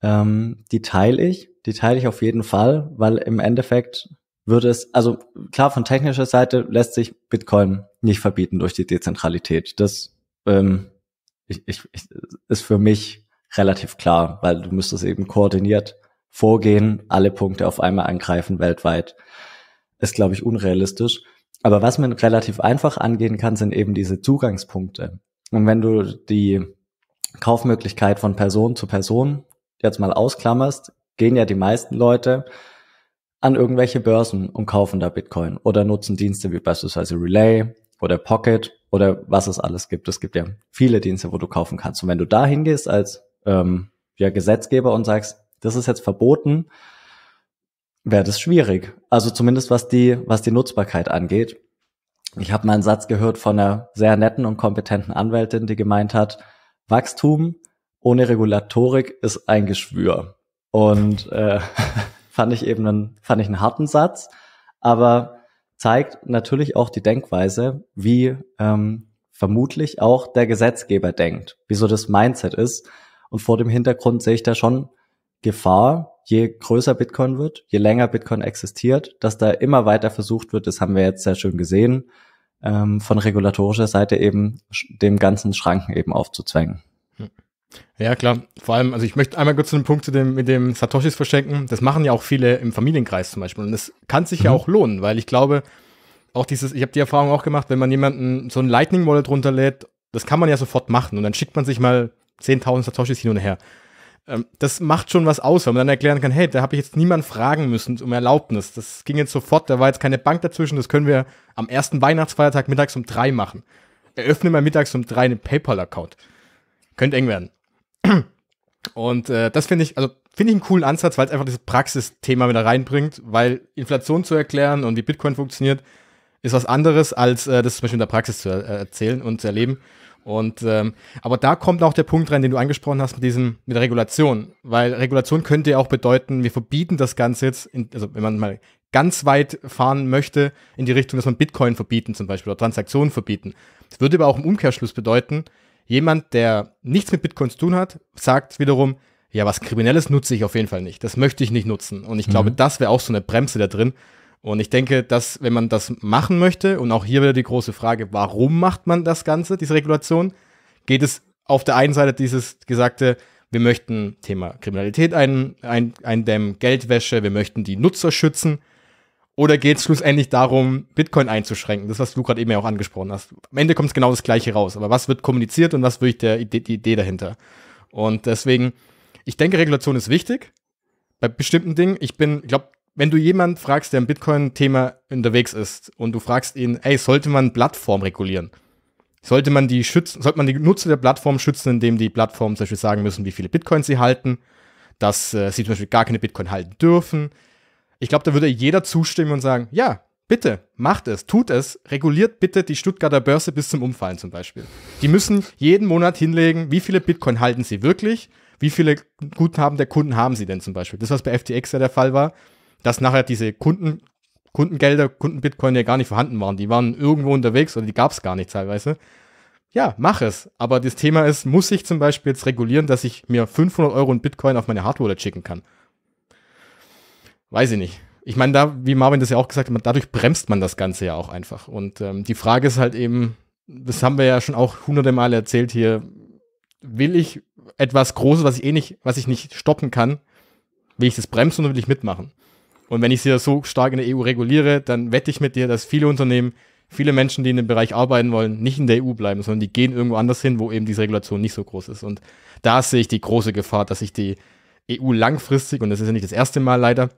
Ähm, die teile ich, die teile ich auf jeden Fall, weil im Endeffekt würde es, also klar, von technischer Seite lässt sich Bitcoin nicht verbieten durch die Dezentralität. Das ähm, ich, ich, ich, ist für mich relativ klar, weil du müsstest eben koordiniert vorgehen, alle Punkte auf einmal angreifen weltweit. Ist, glaube ich, unrealistisch. Aber was man relativ einfach angehen kann, sind eben diese Zugangspunkte. Und wenn du die Kaufmöglichkeit von Person zu Person jetzt mal ausklammerst, gehen ja die meisten Leute an irgendwelche Börsen und kaufen da Bitcoin oder nutzen Dienste wie beispielsweise Relay oder Pocket oder was es alles gibt. Es gibt ja viele Dienste, wo du kaufen kannst. Und wenn du da hingehst als ähm, ja, Gesetzgeber und sagst, das ist jetzt verboten, wäre das schwierig. Also zumindest was die, was die Nutzbarkeit angeht. Ich habe mal einen Satz gehört von einer sehr netten und kompetenten Anwältin, die gemeint hat, Wachstum ohne Regulatorik ist ein Geschwür. Und äh, (laughs) fand ich eben einen, fand ich einen harten Satz, aber zeigt natürlich auch die Denkweise, wie ähm, vermutlich auch der Gesetzgeber denkt, wieso das Mindset ist. Und vor dem Hintergrund sehe ich da schon Gefahr, je größer Bitcoin wird, je länger Bitcoin existiert, dass da immer weiter versucht wird, das haben wir jetzt sehr schön gesehen, ähm, von regulatorischer Seite eben dem ganzen Schranken eben aufzuzwängen. Hm. Ja, klar. Vor allem, also ich möchte einmal kurz zu dem Punkt zu dem, mit dem Satoshis verschenken. Das machen ja auch viele im Familienkreis zum Beispiel. Und es kann sich mhm. ja auch lohnen, weil ich glaube, auch dieses, ich habe die Erfahrung auch gemacht, wenn man jemanden so ein Lightning Wallet runterlädt, das kann man ja sofort machen. Und dann schickt man sich mal 10.000 Satoshis hin und her. Ähm, das macht schon was aus, wenn man dann erklären kann, hey, da habe ich jetzt niemand fragen müssen um Erlaubnis. Das ging jetzt sofort, da war jetzt keine Bank dazwischen, das können wir am ersten Weihnachtsfeiertag mittags um drei machen. Eröffne mal mittags um drei einen PayPal-Account. Könnte eng werden. Und äh, das finde ich, also finde ich einen coolen Ansatz, weil es einfach dieses Praxisthema wieder reinbringt, weil Inflation zu erklären und wie Bitcoin funktioniert, ist was anderes, als äh, das zum Beispiel in der Praxis zu er äh, erzählen und zu erleben. Und ähm, aber da kommt auch der Punkt rein, den du angesprochen hast mit diesem, mit der Regulation. Weil Regulation könnte ja auch bedeuten, wir verbieten das Ganze jetzt, in, also wenn man mal ganz weit fahren möchte, in die Richtung, dass man Bitcoin verbieten zum Beispiel oder Transaktionen verbieten. Das würde aber auch im Umkehrschluss bedeuten, Jemand, der nichts mit Bitcoin zu tun hat, sagt wiederum, ja, was Kriminelles nutze ich auf jeden Fall nicht. Das möchte ich nicht nutzen. Und ich mhm. glaube, das wäre auch so eine Bremse da drin. Und ich denke, dass, wenn man das machen möchte, und auch hier wieder die große Frage, warum macht man das Ganze, diese Regulation, geht es auf der einen Seite dieses gesagte, wir möchten Thema Kriminalität ein, ein, eindämmen, Geldwäsche, wir möchten die Nutzer schützen. Oder geht es schlussendlich darum, Bitcoin einzuschränken? Das, was du gerade eben ja auch angesprochen hast. Am Ende kommt genau das Gleiche raus. Aber was wird kommuniziert und was wirklich der, die, die Idee dahinter? Und deswegen, ich denke, Regulation ist wichtig. Bei bestimmten Dingen. Ich bin, ich glaube, wenn du jemanden fragst, der im Bitcoin-Thema unterwegs ist und du fragst ihn, ey, sollte man Plattform regulieren? Sollte man die schützen, sollte man die Nutzer der Plattform schützen, indem die Plattformen zum Beispiel sagen müssen, wie viele Bitcoins sie halten, dass äh, sie zum Beispiel gar keine Bitcoin halten dürfen, ich glaube, da würde jeder zustimmen und sagen, ja, bitte, macht es, tut es, reguliert bitte die Stuttgarter Börse bis zum Umfallen zum Beispiel. Die müssen jeden Monat hinlegen, wie viele Bitcoin halten sie wirklich, wie viele Guthaben der Kunden haben sie denn zum Beispiel. Das, was bei FTX ja der Fall war, dass nachher diese Kunden, Kundengelder, Kundenbitcoin ja gar nicht vorhanden waren. Die waren irgendwo unterwegs oder die gab es gar nicht teilweise. Ja, mach es. Aber das Thema ist, muss ich zum Beispiel jetzt regulieren, dass ich mir 500 Euro in Bitcoin auf meine Hardware schicken kann? weiß ich nicht. Ich meine, da, wie Marvin das ja auch gesagt hat, dadurch bremst man das Ganze ja auch einfach. Und ähm, die Frage ist halt eben, das haben wir ja schon auch hunderte Male erzählt hier, will ich etwas Großes, was ich eh nicht, was ich nicht stoppen kann, will ich das bremsen oder will ich mitmachen? Und wenn ich sie so stark in der EU reguliere, dann wette ich mit dir, dass viele Unternehmen, viele Menschen, die in dem Bereich arbeiten wollen, nicht in der EU bleiben, sondern die gehen irgendwo anders hin, wo eben diese Regulation nicht so groß ist. Und da sehe ich die große Gefahr, dass sich die EU langfristig, und das ist ja nicht das erste Mal leider,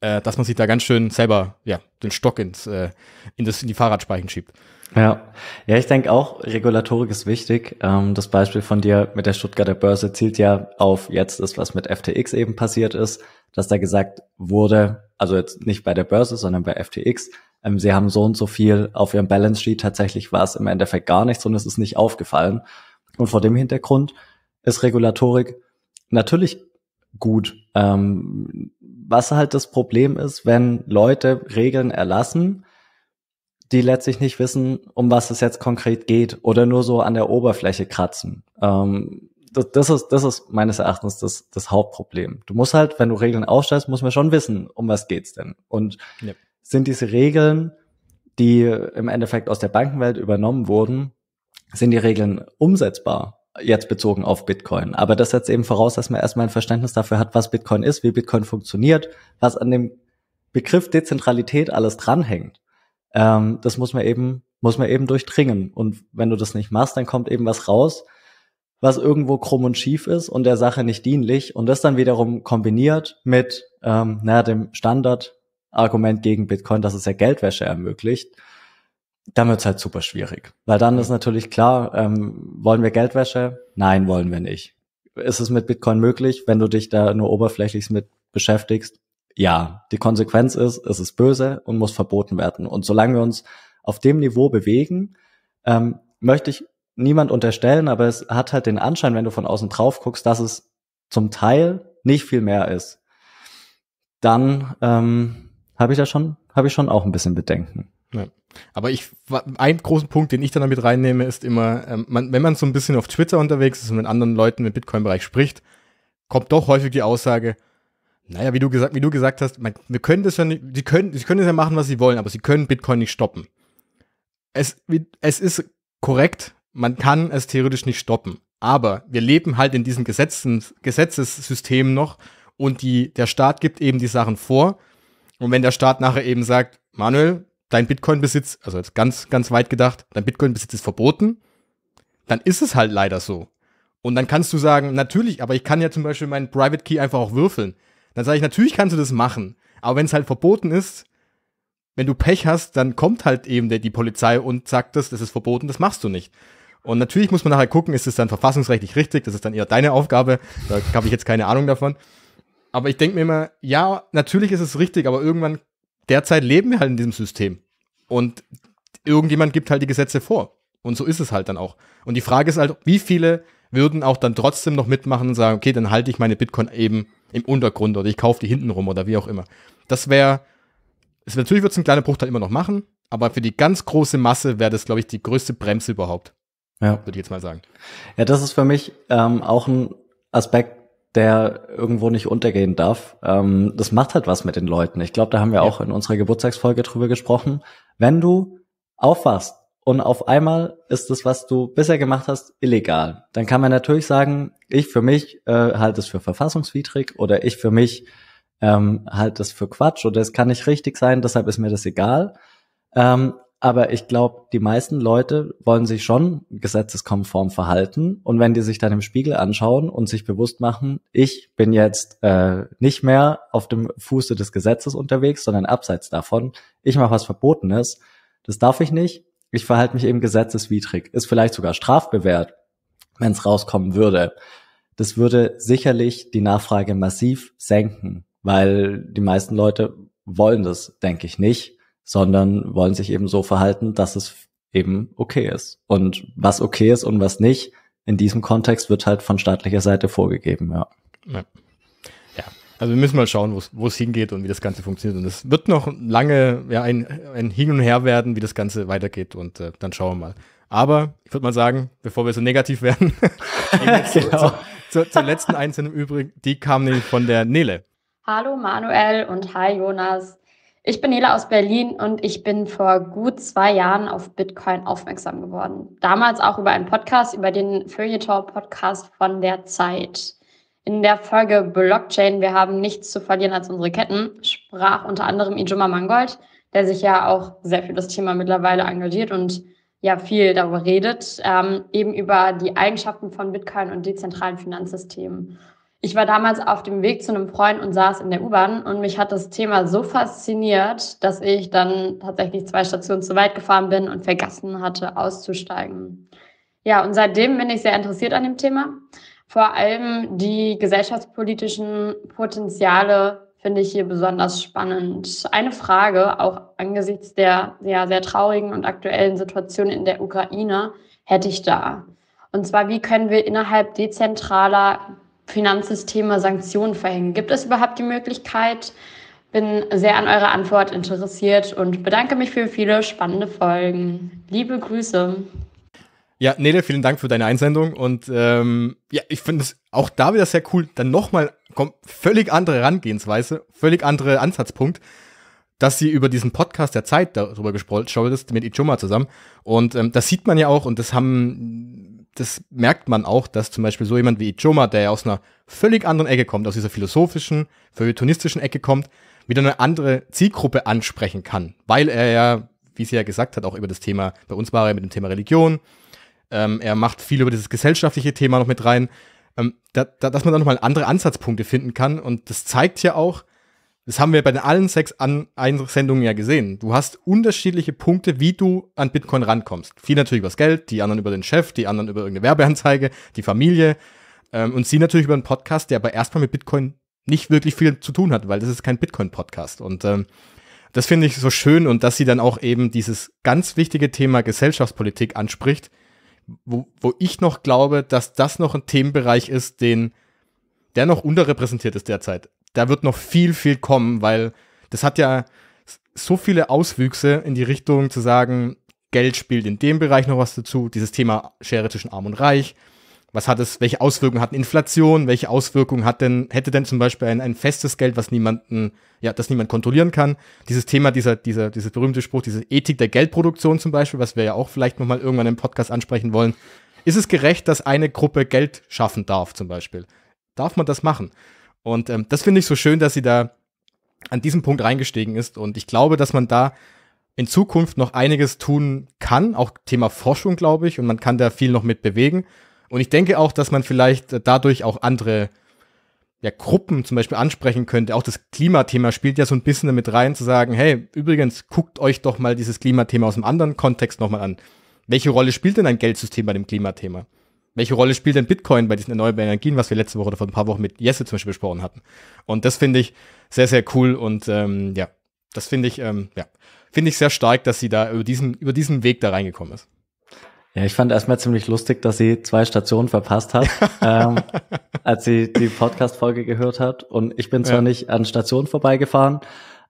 äh, dass man sich da ganz schön selber ja, den Stock ins, äh, in, das, in die Fahrradspeichen schiebt. Ja, ja, ich denke auch, Regulatorik ist wichtig. Ähm, das Beispiel von dir mit der Stuttgarter Börse zielt ja auf jetzt ist, was mit FTX eben passiert ist, dass da gesagt wurde, also jetzt nicht bei der Börse, sondern bei FTX, ähm, sie haben so und so viel auf ihrem Balance Sheet. Tatsächlich war es im Endeffekt gar nichts und es ist nicht aufgefallen. Und vor dem Hintergrund ist Regulatorik natürlich gut. Ähm, was halt das Problem ist, wenn Leute Regeln erlassen, die letztlich nicht wissen, um was es jetzt konkret geht oder nur so an der Oberfläche kratzen. Ähm, das, das, ist, das ist meines Erachtens das, das Hauptproblem. Du musst halt, wenn du Regeln aufstellst, muss man schon wissen, um was geht's denn. Und ja. sind diese Regeln, die im Endeffekt aus der Bankenwelt übernommen wurden, sind die Regeln umsetzbar? jetzt bezogen auf Bitcoin. Aber das setzt eben voraus, dass man erstmal ein Verständnis dafür hat, was Bitcoin ist, wie Bitcoin funktioniert, was an dem Begriff Dezentralität alles dranhängt. Ähm, das muss man eben, muss man eben durchdringen. Und wenn du das nicht machst, dann kommt eben was raus, was irgendwo krumm und schief ist und der Sache nicht dienlich. Und das dann wiederum kombiniert mit ähm, naja, dem Standardargument gegen Bitcoin, dass es ja Geldwäsche ermöglicht dann wird's halt super schwierig. Weil dann ist natürlich klar, ähm, wollen wir Geldwäsche? Nein, wollen wir nicht. Ist es mit Bitcoin möglich, wenn du dich da nur oberflächlich mit beschäftigst? Ja, die Konsequenz ist, es ist böse und muss verboten werden. Und solange wir uns auf dem Niveau bewegen, ähm, möchte ich niemand unterstellen, aber es hat halt den Anschein, wenn du von außen drauf guckst, dass es zum Teil nicht viel mehr ist. Dann ähm, habe ich da schon, habe ich schon auch ein bisschen Bedenken. Ja. Aber ich, ein großen Punkt, den ich dann damit reinnehme, ist immer, ähm, man, wenn man so ein bisschen auf Twitter unterwegs ist und mit anderen Leuten im Bitcoin-Bereich spricht, kommt doch häufig die Aussage, naja, wie du gesagt, wie du gesagt hast, man, wir können das ja nicht, sie können, sie können das ja machen, was sie wollen, aber sie können Bitcoin nicht stoppen. Es, es ist korrekt, man kann es theoretisch nicht stoppen. Aber wir leben halt in diesem Gesetzes, Gesetzessystem noch und die, der Staat gibt eben die Sachen vor. Und wenn der Staat nachher eben sagt, Manuel, dein Bitcoin-Besitz, also jetzt ganz, ganz weit gedacht, dein Bitcoin-Besitz ist verboten, dann ist es halt leider so. Und dann kannst du sagen, natürlich, aber ich kann ja zum Beispiel meinen Private Key einfach auch würfeln. Dann sage ich, natürlich kannst du das machen. Aber wenn es halt verboten ist, wenn du Pech hast, dann kommt halt eben der, die Polizei und sagt das, das ist verboten, das machst du nicht. Und natürlich muss man nachher gucken, ist es dann verfassungsrechtlich richtig, das ist dann eher deine Aufgabe, da habe ich jetzt keine Ahnung davon. Aber ich denke mir immer, ja, natürlich ist es richtig, aber irgendwann derzeit leben wir halt in diesem System. Und irgendjemand gibt halt die Gesetze vor. Und so ist es halt dann auch. Und die Frage ist halt, wie viele würden auch dann trotzdem noch mitmachen und sagen, okay, dann halte ich meine Bitcoin eben im Untergrund oder ich kaufe die hinten rum oder wie auch immer. Das wäre, natürlich wird es ein kleiner Bruchteil immer noch machen, aber für die ganz große Masse wäre das, glaube ich, die größte Bremse überhaupt. Ja. Würde ich jetzt mal sagen. Ja, das ist für mich ähm, auch ein Aspekt, der irgendwo nicht untergehen darf. Ähm, das macht halt was mit den Leuten. Ich glaube, da haben wir ja. auch in unserer Geburtstagsfolge drüber gesprochen. Wenn du aufwachst und auf einmal ist das, was du bisher gemacht hast, illegal, dann kann man natürlich sagen, ich für mich äh, halte es für verfassungswidrig oder ich für mich ähm, halte es für Quatsch oder es kann nicht richtig sein, deshalb ist mir das egal. Ähm, aber ich glaube, die meisten Leute wollen sich schon gesetzeskonform verhalten. Und wenn die sich dann im Spiegel anschauen und sich bewusst machen, ich bin jetzt äh, nicht mehr auf dem Fuße des Gesetzes unterwegs, sondern abseits davon, ich mache was Verbotenes, das darf ich nicht, ich verhalte mich eben gesetzeswidrig, ist vielleicht sogar strafbewehrt, wenn es rauskommen würde. Das würde sicherlich die Nachfrage massiv senken, weil die meisten Leute wollen das, denke ich, nicht sondern wollen sich eben so verhalten, dass es eben okay ist. Und was okay ist und was nicht, in diesem Kontext wird halt von staatlicher Seite vorgegeben, ja. ja. ja. Also wir müssen mal schauen, wo es hingeht und wie das Ganze funktioniert. Und es wird noch lange ja, ein, ein Hin und Her werden, wie das Ganze weitergeht. Und äh, dann schauen wir mal. Aber ich würde mal sagen, bevor wir so negativ werden, (laughs) (laughs) genau. zu, zu, zur letzten einzelnen übrigen, die kam nämlich von der Nele. Hallo Manuel und hi Jonas. Ich bin Nela aus Berlin und ich bin vor gut zwei Jahren auf Bitcoin aufmerksam geworden. Damals auch über einen Podcast, über den Feuilleton-Podcast von der Zeit. In der Folge Blockchain, wir haben nichts zu verlieren als unsere Ketten, sprach unter anderem Ijoma Mangold, der sich ja auch sehr für das Thema mittlerweile engagiert und ja viel darüber redet, ähm, eben über die Eigenschaften von Bitcoin und dezentralen Finanzsystemen. Ich war damals auf dem Weg zu einem Freund und saß in der U-Bahn und mich hat das Thema so fasziniert, dass ich dann tatsächlich zwei Stationen zu weit gefahren bin und vergessen hatte, auszusteigen. Ja, und seitdem bin ich sehr interessiert an dem Thema. Vor allem die gesellschaftspolitischen Potenziale finde ich hier besonders spannend. Eine Frage, auch angesichts der ja, sehr traurigen und aktuellen Situation in der Ukraine, hätte ich da. Und zwar, wie können wir innerhalb dezentraler Finanzsysteme Sanktionen verhängen. Gibt es überhaupt die Möglichkeit? Bin sehr an eurer Antwort interessiert und bedanke mich für viele spannende Folgen. Liebe Grüße. Ja, Nele, vielen Dank für deine Einsendung und ähm, ja, ich finde es auch da wieder sehr cool, dann nochmal kommt völlig andere Herangehensweise, völlig andere Ansatzpunkt, dass sie über diesen Podcast der Zeit darüber gesprochen ist mit Ichoma zusammen und ähm, das sieht man ja auch und das haben das merkt man auch, dass zum Beispiel so jemand wie Ijoma, der ja aus einer völlig anderen Ecke kommt, aus dieser philosophischen, feuilletonistischen Ecke kommt, wieder eine andere Zielgruppe ansprechen kann, weil er ja, wie sie ja gesagt hat, auch über das Thema, bei uns war er mit dem Thema Religion, ähm, er macht viel über dieses gesellschaftliche Thema noch mit rein, ähm, da, da, dass man da nochmal andere Ansatzpunkte finden kann und das zeigt ja auch, das haben wir bei allen sechs An Einsendungen ja gesehen. Du hast unterschiedliche Punkte, wie du an Bitcoin rankommst. Viel natürlich übers Geld, die anderen über den Chef, die anderen über irgendeine Werbeanzeige, die Familie ähm, und sie natürlich über einen Podcast, der aber erstmal mit Bitcoin nicht wirklich viel zu tun hat, weil das ist kein Bitcoin-Podcast. Und ähm, das finde ich so schön und dass sie dann auch eben dieses ganz wichtige Thema Gesellschaftspolitik anspricht, wo, wo ich noch glaube, dass das noch ein Themenbereich ist, den der noch unterrepräsentiert ist derzeit da wird noch viel, viel kommen, weil das hat ja so viele Auswüchse in die Richtung zu sagen, Geld spielt in dem Bereich noch was dazu, dieses Thema Schere zwischen Arm und Reich. Was hat es, welche Auswirkungen hat Inflation, welche Auswirkungen hat denn, hätte denn zum Beispiel ein, ein festes Geld, was niemanden, ja, das niemand kontrollieren kann? Dieses Thema, dieser, dieser, dieses berühmte Spruch, diese Ethik der Geldproduktion zum Beispiel, was wir ja auch vielleicht nochmal irgendwann im Podcast ansprechen wollen. Ist es gerecht, dass eine Gruppe Geld schaffen darf, zum Beispiel? Darf man das machen? Und ähm, das finde ich so schön, dass sie da an diesem Punkt reingestiegen ist. Und ich glaube, dass man da in Zukunft noch einiges tun kann, auch Thema Forschung, glaube ich, und man kann da viel noch mit bewegen. Und ich denke auch, dass man vielleicht dadurch auch andere ja, Gruppen zum Beispiel ansprechen könnte. Auch das Klimathema spielt ja so ein bisschen damit rein, zu sagen, hey, übrigens, guckt euch doch mal dieses Klimathema aus einem anderen Kontext nochmal an. Welche Rolle spielt denn ein Geldsystem bei dem Klimathema? Welche Rolle spielt denn Bitcoin bei diesen erneuerbaren Energien, was wir letzte Woche oder vor ein paar Wochen mit Jesse zum Beispiel besprochen hatten? Und das finde ich sehr, sehr cool und ähm, ja, das finde ich, ähm, ja, finde ich sehr stark, dass sie da über diesen, über diesen Weg da reingekommen ist. Ja, ich fand erstmal ziemlich lustig, dass sie zwei Stationen verpasst hat, (laughs) ähm, als sie die Podcast-Folge gehört hat. Und ich bin zwar ja. nicht an Stationen vorbeigefahren,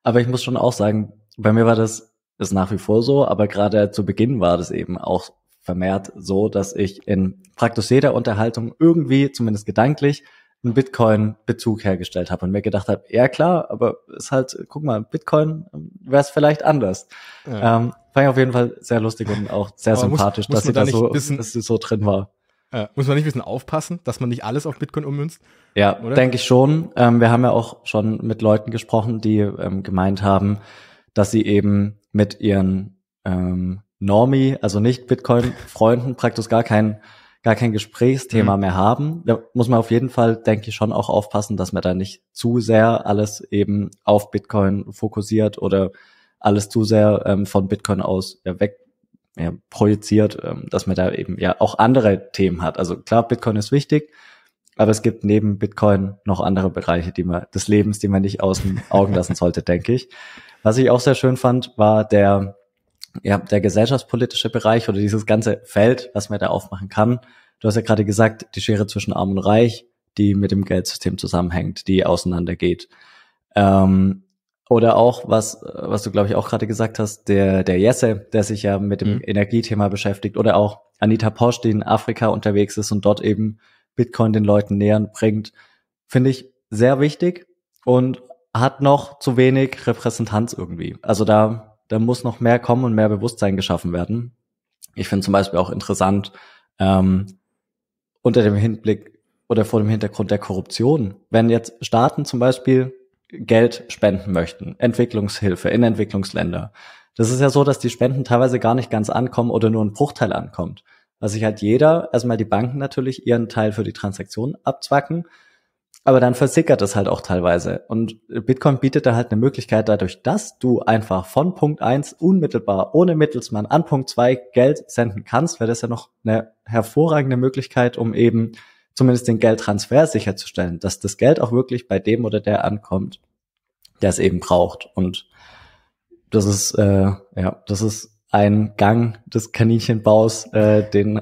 aber ich muss schon auch sagen, bei mir war das, ist nach wie vor so, aber gerade zu Beginn war das eben auch vermehrt so, dass ich in praktisch jeder Unterhaltung irgendwie, zumindest gedanklich, einen Bitcoin-Bezug hergestellt habe und mir gedacht habe, ja klar, aber ist halt, guck mal, Bitcoin ähm, wäre es vielleicht anders. Ja. Ähm, fand ich auf jeden Fall sehr lustig und auch sehr aber sympathisch, muss, muss dass sie da, so, wissen, dass sie so drin war. Äh, muss man nicht ein bisschen aufpassen, dass man nicht alles auf Bitcoin ummünzt? Ja, denke ich schon. Ähm, wir haben ja auch schon mit Leuten gesprochen, die ähm, gemeint haben, dass sie eben mit ihren ähm, Normie, also nicht Bitcoin-Freunden (laughs) praktisch gar keinen gar kein Gesprächsthema mhm. mehr haben. Da muss man auf jeden Fall, denke ich, schon auch aufpassen, dass man da nicht zu sehr alles eben auf Bitcoin fokussiert oder alles zu sehr ähm, von Bitcoin aus ja, weg ja, projiziert, ähm, dass man da eben ja auch andere Themen hat. Also klar, Bitcoin ist wichtig, aber es gibt neben Bitcoin noch andere Bereiche, die man des Lebens, die man nicht aus den Augen lassen sollte, denke ich. Was ich auch sehr schön fand, war der ja, der gesellschaftspolitische Bereich oder dieses ganze Feld, was man da aufmachen kann. Du hast ja gerade gesagt, die Schere zwischen Arm und Reich, die mit dem Geldsystem zusammenhängt, die auseinandergeht. Ähm, oder auch, was, was du, glaube ich, auch gerade gesagt hast, der, der Jesse, der sich ja mit dem mhm. Energiethema beschäftigt, oder auch Anita Posch, die in Afrika unterwegs ist und dort eben Bitcoin den Leuten näher bringt, finde ich sehr wichtig und hat noch zu wenig Repräsentanz irgendwie. Also da da muss noch mehr kommen und mehr Bewusstsein geschaffen werden. Ich finde zum Beispiel auch interessant, ähm, unter dem Hinblick oder vor dem Hintergrund der Korruption, wenn jetzt Staaten zum Beispiel Geld spenden möchten, Entwicklungshilfe in Entwicklungsländer. Das ist ja so, dass die Spenden teilweise gar nicht ganz ankommen oder nur ein Bruchteil ankommt. Was sich halt jeder, erstmal die Banken natürlich ihren Teil für die Transaktion abzwacken, aber dann versickert es halt auch teilweise. Und Bitcoin bietet da halt eine Möglichkeit dadurch, dass du einfach von Punkt eins unmittelbar ohne Mittelsmann an Punkt zwei Geld senden kannst, wäre das ja noch eine hervorragende Möglichkeit, um eben zumindest den Geldtransfer sicherzustellen, dass das Geld auch wirklich bei dem oder der ankommt, der es eben braucht. Und das ist, äh, ja, das ist ein Gang des Kaninchenbaus, äh, den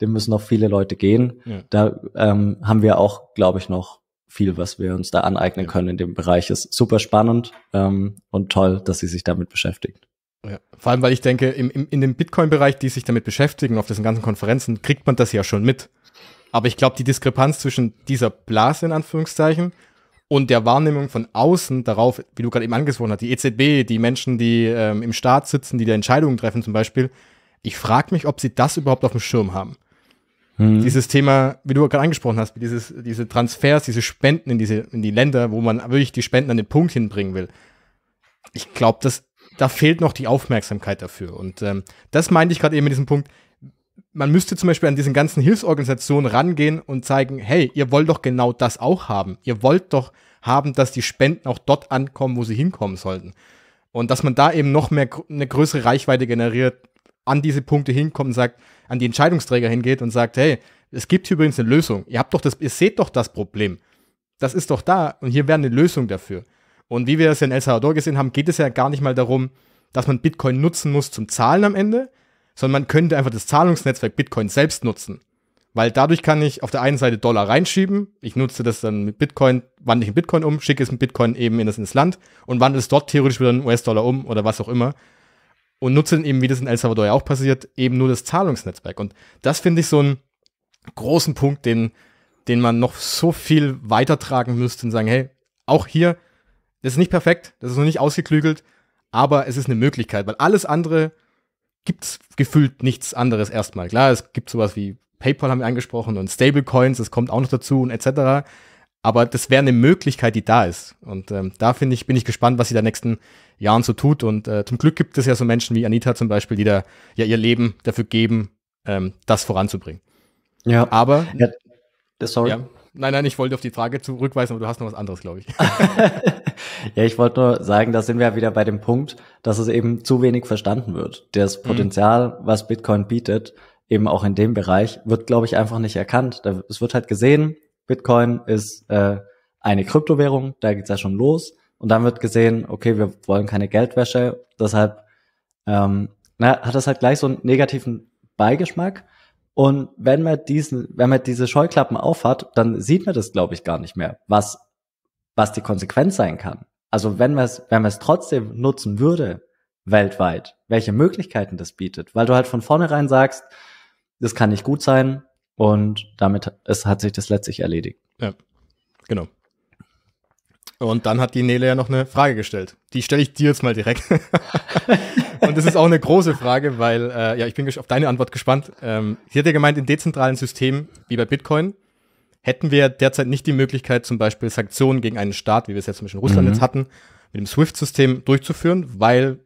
dem müssen noch viele Leute gehen. Ja. Da ähm, haben wir auch, glaube ich, noch viel, was wir uns da aneignen ja. können in dem Bereich. Ist super spannend ähm, und toll, dass sie sich damit beschäftigt. Ja. Vor allem, weil ich denke, im, im, in dem Bitcoin-Bereich, die sich damit beschäftigen, auf diesen ganzen Konferenzen, kriegt man das ja schon mit. Aber ich glaube, die Diskrepanz zwischen dieser Blase in Anführungszeichen und der Wahrnehmung von außen darauf, wie du gerade eben angesprochen hast, die EZB, die Menschen, die ähm, im Staat sitzen, die da Entscheidungen treffen zum Beispiel, ich frage mich, ob sie das überhaupt auf dem Schirm haben. Mhm. Dieses Thema, wie du gerade angesprochen hast, dieses, diese Transfers, diese Spenden in, diese, in die Länder, wo man wirklich die Spenden an den Punkt hinbringen will. Ich glaube, dass da fehlt noch die Aufmerksamkeit dafür. Und ähm, das meinte ich gerade eben mit diesem Punkt. Man müsste zum Beispiel an diesen ganzen Hilfsorganisationen rangehen und zeigen, hey, ihr wollt doch genau das auch haben. Ihr wollt doch haben, dass die Spenden auch dort ankommen, wo sie hinkommen sollten. Und dass man da eben noch mehr eine größere Reichweite generiert, an diese Punkte hinkommt und sagt, an die Entscheidungsträger hingeht und sagt, hey, es gibt hier übrigens eine Lösung. Ihr habt doch das, ihr seht doch das Problem. Das ist doch da und hier wäre eine Lösung dafür. Und wie wir es in El Salvador gesehen haben, geht es ja gar nicht mal darum, dass man Bitcoin nutzen muss zum Zahlen am Ende, sondern man könnte einfach das Zahlungsnetzwerk Bitcoin selbst nutzen. Weil dadurch kann ich auf der einen Seite Dollar reinschieben, ich nutze das dann mit Bitcoin, wandle ich in Bitcoin um, schicke es mit Bitcoin eben in das, ins Land und wandle es dort theoretisch wieder in US-Dollar um oder was auch immer und nutze dann eben, wie das in El Salvador ja auch passiert, eben nur das Zahlungsnetzwerk. Und das finde ich so einen großen Punkt, den, den man noch so viel weitertragen müsste und sagen, hey, auch hier, das ist nicht perfekt, das ist noch nicht ausgeklügelt, aber es ist eine Möglichkeit, weil alles andere gibt es gefühlt nichts anderes erstmal. Klar, es gibt sowas wie PayPal haben wir angesprochen und Stablecoins, das kommt auch noch dazu und etc. Aber das wäre eine Möglichkeit, die da ist. Und ähm, da finde ich, bin ich gespannt, was sie da nächsten Jahren so tut. Und äh, zum Glück gibt es ja so Menschen wie Anita zum Beispiel, die da ja ihr Leben dafür geben, ähm, das voranzubringen. Ja. Aber. Ja. Sorry. Ja. Nein, nein, ich wollte auf die Frage zurückweisen, aber du hast noch was anderes, glaube ich. (laughs) ja, ich wollte nur sagen, da sind wir ja wieder bei dem Punkt, dass es eben zu wenig verstanden wird. Das mhm. Potenzial, mhm. was Bitcoin bietet, eben auch in dem Bereich, wird, glaube ich, einfach nicht erkannt. es wird halt gesehen, Bitcoin ist äh, eine Kryptowährung, da geht's ja schon los. Und dann wird gesehen, okay, wir wollen keine Geldwäsche, deshalb ähm, na, hat das halt gleich so einen negativen Beigeschmack. Und wenn man diesen, wenn man diese Scheuklappen aufhat, dann sieht man das, glaube ich, gar nicht mehr, was, was die Konsequenz sein kann. Also wenn man es, wenn man es trotzdem nutzen würde, weltweit, welche Möglichkeiten das bietet, weil du halt von vornherein sagst, das kann nicht gut sein und damit es hat sich das letztlich erledigt. Ja, genau. Und dann hat die Nele ja noch eine Frage gestellt. Die stelle ich dir jetzt mal direkt. (laughs) und das ist auch eine große Frage, weil äh, ja, ich bin auf deine Antwort gespannt. Ähm, sie hat ja gemeint, in dezentralen Systemen wie bei Bitcoin hätten wir derzeit nicht die Möglichkeit, zum Beispiel Sanktionen gegen einen Staat, wie wir es jetzt zum Beispiel in Russland mhm. jetzt hatten, mit dem SWIFT-System durchzuführen, weil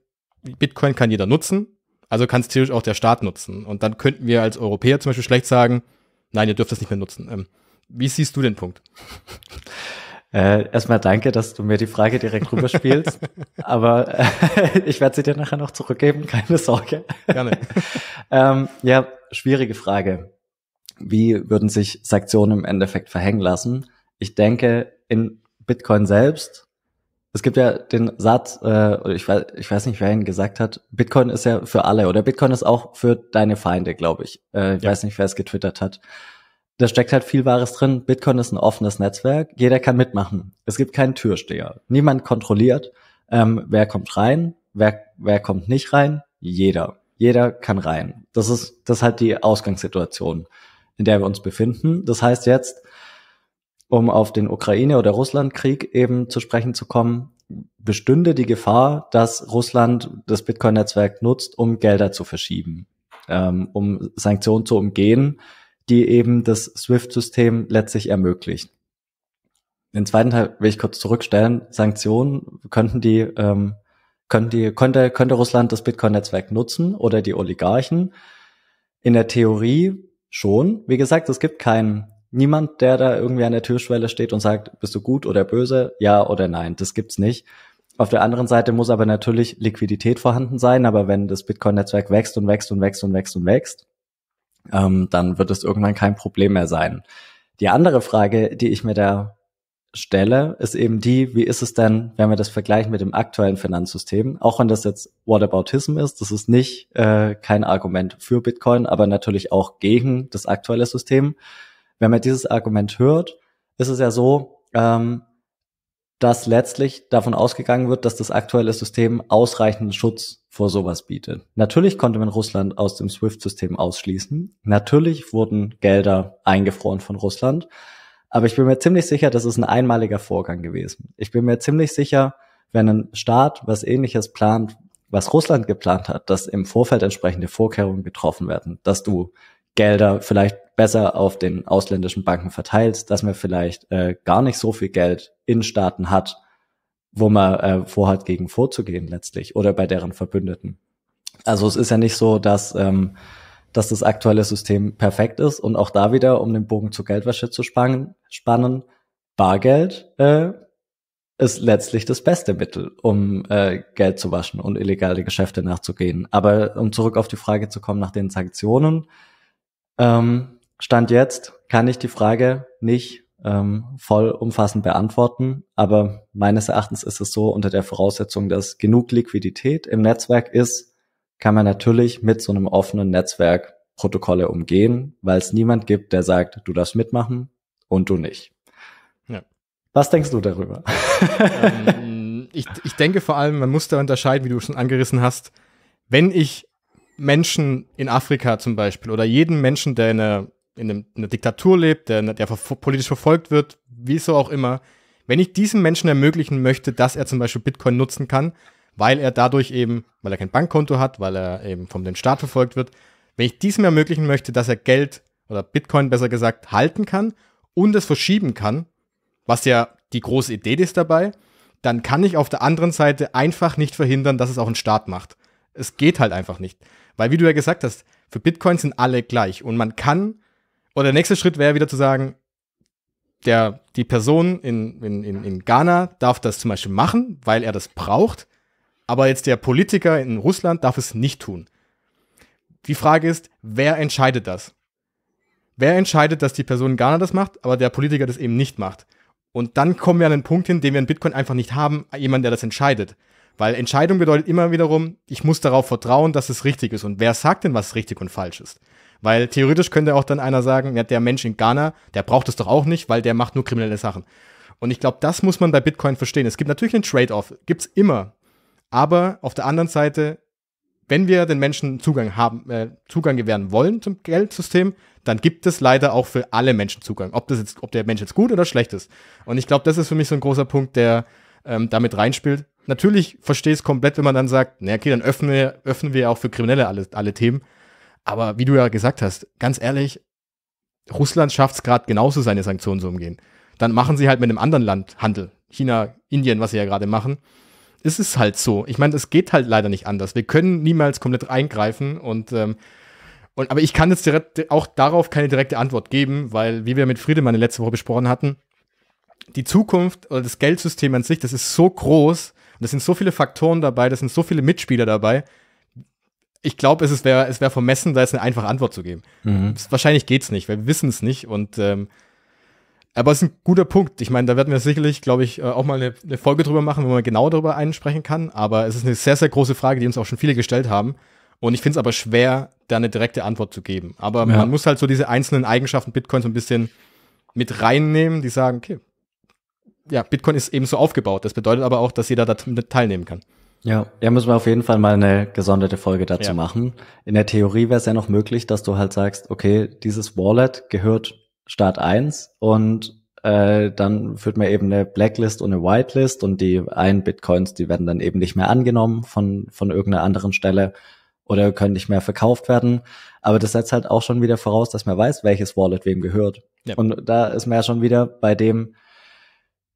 Bitcoin kann jeder nutzen, also kann es theoretisch auch der Staat nutzen. Und dann könnten wir als Europäer zum Beispiel schlecht sagen, nein, ihr dürft das nicht mehr nutzen. Ähm, wie siehst du den Punkt? Äh, erstmal danke, dass du mir die Frage direkt rüberspielst. (laughs) aber äh, ich werde sie dir nachher noch zurückgeben, keine Sorge. Gerne. (laughs) ähm, ja, schwierige Frage. Wie würden sich Sanktionen im Endeffekt verhängen lassen? Ich denke, in Bitcoin selbst, es gibt ja den Satz, äh, ich, weiß, ich weiß nicht, wer ihn gesagt hat, Bitcoin ist ja für alle oder Bitcoin ist auch für deine Feinde, glaube ich. Äh, ich ja. weiß nicht, wer es getwittert hat da steckt halt viel Wahres drin. Bitcoin ist ein offenes Netzwerk. Jeder kann mitmachen. Es gibt keinen Türsteher. Niemand kontrolliert, ähm, wer kommt rein, wer, wer kommt nicht rein. Jeder. Jeder kann rein. Das ist, das ist halt die Ausgangssituation, in der wir uns befinden. Das heißt jetzt, um auf den Ukraine- oder Russlandkrieg eben zu sprechen zu kommen, bestünde die Gefahr, dass Russland das Bitcoin-Netzwerk nutzt, um Gelder zu verschieben, ähm, um Sanktionen zu umgehen, die eben das SWIFT-System letztlich ermöglicht. Den zweiten Teil will ich kurz zurückstellen. Sanktionen könnten die, ähm, könnten die könnte, könnte Russland das Bitcoin-Netzwerk nutzen oder die Oligarchen? In der Theorie schon. Wie gesagt, es gibt keinen, niemand, der da irgendwie an der Türschwelle steht und sagt, bist du gut oder böse, ja oder nein. Das gibt's nicht. Auf der anderen Seite muss aber natürlich Liquidität vorhanden sein, aber wenn das Bitcoin-Netzwerk wächst und wächst und wächst und wächst und wächst, ähm, dann wird es irgendwann kein Problem mehr sein. Die andere Frage, die ich mir da stelle, ist eben die, wie ist es denn, wenn wir das vergleichen mit dem aktuellen Finanzsystem, auch wenn das jetzt Whataboutism ist, das ist nicht äh, kein Argument für Bitcoin, aber natürlich auch gegen das aktuelle System. Wenn man dieses Argument hört, ist es ja so, ähm, dass letztlich davon ausgegangen wird, dass das aktuelle System ausreichenden Schutz vor sowas bietet. Natürlich konnte man Russland aus dem SWIFT-System ausschließen. Natürlich wurden Gelder eingefroren von Russland. Aber ich bin mir ziemlich sicher, das ist ein einmaliger Vorgang gewesen. Ich bin mir ziemlich sicher, wenn ein Staat was ähnliches plant, was Russland geplant hat, dass im Vorfeld entsprechende Vorkehrungen getroffen werden, dass du Gelder vielleicht besser auf den ausländischen Banken verteilt, dass man vielleicht äh, gar nicht so viel Geld in Staaten hat, wo man äh, vorhat, gegen vorzugehen letztlich oder bei deren Verbündeten. Also es ist ja nicht so, dass, ähm, dass das aktuelle System perfekt ist und auch da wieder, um den Bogen zur Geldwäsche zu spannen, spannen Bargeld äh, ist letztlich das beste Mittel, um äh, Geld zu waschen und illegale Geschäfte nachzugehen. Aber um zurück auf die Frage zu kommen nach den Sanktionen, ähm, Stand jetzt kann ich die Frage nicht ähm, voll umfassend beantworten, aber meines Erachtens ist es so, unter der Voraussetzung, dass genug Liquidität im Netzwerk ist, kann man natürlich mit so einem offenen Netzwerk Protokolle umgehen, weil es niemand gibt, der sagt, du darfst mitmachen und du nicht. Ja. Was denkst du darüber? (laughs) Ähm, ich, ich denke vor allem, man muss da unterscheiden, wie du schon angerissen hast. Wenn ich Menschen in Afrika zum Beispiel oder jeden Menschen, der in einer in, einer Diktatur lebt, der, der ver politisch verfolgt wird, wieso auch immer, wenn ich diesem Menschen ermöglichen möchte, dass er zum Beispiel Bitcoin nutzen kann, weil er dadurch eben, weil er kein Bankkonto hat, weil er eben vom den Staat verfolgt wird, wenn ich diesem ermöglichen möchte, dass er Geld oder Bitcoin besser gesagt halten kann und es verschieben kann, was ja die große Idee ist dabei, dann kann ich auf der anderen Seite einfach nicht verhindern, dass es auch ein Staat macht. Es geht halt einfach nicht. Weil, wie du ja gesagt hast, für Bitcoin sind alle gleich und man kann und der nächste Schritt wäre wieder zu sagen, der, die Person in, in, in, in Ghana darf das zum Beispiel machen, weil er das braucht, aber jetzt der Politiker in Russland darf es nicht tun. Die Frage ist, wer entscheidet das? Wer entscheidet, dass die Person in Ghana das macht, aber der Politiker das eben nicht macht? Und dann kommen wir an einen Punkt hin, den wir in Bitcoin einfach nicht haben, jemand, der das entscheidet. Weil Entscheidung bedeutet immer wiederum, ich muss darauf vertrauen, dass es richtig ist. Und wer sagt denn, was richtig und falsch ist? Weil theoretisch könnte auch dann einer sagen, ja, der Mensch in Ghana, der braucht es doch auch nicht, weil der macht nur kriminelle Sachen. Und ich glaube, das muss man bei Bitcoin verstehen. Es gibt natürlich einen Trade-off, gibt es immer. Aber auf der anderen Seite, wenn wir den Menschen Zugang haben, äh, Zugang gewähren wollen zum Geldsystem, dann gibt es leider auch für alle Menschen Zugang. Ob, das jetzt, ob der Mensch jetzt gut oder schlecht ist. Und ich glaube, das ist für mich so ein großer Punkt, der ähm, damit reinspielt. Natürlich verstehe ich es komplett, wenn man dann sagt, na okay, dann öffnen wir, öffnen wir auch für Kriminelle alle, alle Themen. Aber wie du ja gesagt hast, ganz ehrlich, Russland schafft es gerade genauso, seine Sanktionen zu umgehen. Dann machen sie halt mit einem anderen Land Handel. China, Indien, was sie ja gerade machen. Es ist halt so. Ich meine, es geht halt leider nicht anders. Wir können niemals komplett eingreifen und, ähm, und aber ich kann jetzt direkt auch darauf keine direkte Antwort geben, weil, wie wir mit Friedemann letzte Woche besprochen hatten, die Zukunft oder das Geldsystem an sich, das ist so groß, und es sind so viele Faktoren dabei, das sind so viele Mitspieler dabei, ich glaube, es wäre es wär vermessen, da jetzt eine einfache Antwort zu geben. Mhm. Wahrscheinlich es nicht, weil wir wissen es nicht. Und ähm, aber es ist ein guter Punkt. Ich meine, da werden wir sicherlich, glaube ich, äh, auch mal eine, eine, Folge drüber machen, wo man genau darüber einsprechen kann. Aber es ist eine sehr, sehr große Frage, die uns auch schon viele gestellt haben. Und ich finde es aber schwer, da eine direkte Antwort zu geben. Aber ja. man muss halt so diese einzelnen Eigenschaften Bitcoins so ein bisschen mit reinnehmen, die sagen, okay, ja, Bitcoin ist eben so aufgebaut. Das bedeutet aber auch, dass jeder da teilnehmen kann. Ja, ja, müssen wir auf jeden Fall mal eine gesonderte Folge dazu ja. machen. In der Theorie wäre es ja noch möglich, dass du halt sagst, okay, dieses Wallet gehört Start 1 und äh, dann führt man eben eine Blacklist und eine Whitelist und die einen Bitcoins, die werden dann eben nicht mehr angenommen von, von irgendeiner anderen Stelle oder können nicht mehr verkauft werden. Aber das setzt halt auch schon wieder voraus, dass man weiß, welches Wallet wem gehört. Ja. Und da ist man ja schon wieder bei dem,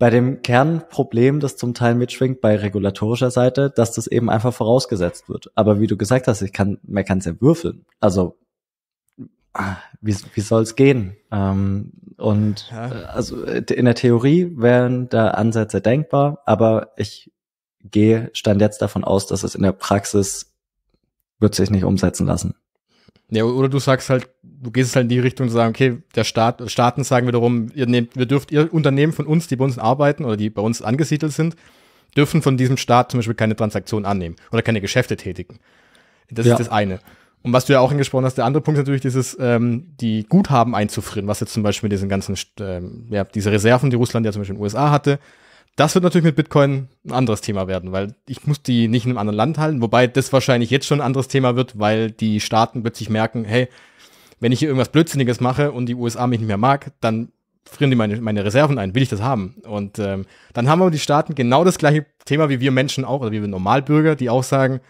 bei dem Kernproblem, das zum Teil mitschwingt bei regulatorischer Seite, dass das eben einfach vorausgesetzt wird. Aber wie du gesagt hast, ich kann, man kann es ja würfeln. Also ah, wie, wie soll es gehen? Ähm, und ja. Äh, also in der Theorie wären da Ansätze denkbar, aber ich gehe stand jetzt davon aus, dass es in der Praxis wird sich nicht umsetzen lassen. Ja, oder du sagst halt, du gehst halt in die Richtung zu sagen, okay, der Staat, Staaten sagen wiederum, ihr nehmt, wir dürft ihr Unternehmen von uns, die bei uns arbeiten oder die bei uns angesiedelt sind, dürfen von diesem Staat zum Beispiel keine Transaktionen annehmen oder keine Geschäfte tätigen. Das ja. ist das eine. Und was du ja auch angesprochen hast, der andere Punkt ist natürlich dieses, ähm, die Guthaben einzufrieren, was jetzt zum Beispiel mit diesen ganzen, ähm, ja, diese Reserven, die Russland ja zum Beispiel in den USA hatte, das wird natürlich mit Bitcoin ein anderes Thema werden, weil ich muss die nicht in einem anderen Land halten, wobei das wahrscheinlich jetzt schon ein anderes Thema wird, weil die Staaten plötzlich merken, hey, wenn ich hier irgendwas Blödsinniges mache und die USA mich nicht mehr mag, dann frieren die meine, meine Reserven ein, will ich das haben? Und ähm, dann haben aber die Staaten genau das gleiche Thema wie wir Menschen auch, oder also wie wir Normalbürger, die auch sagen,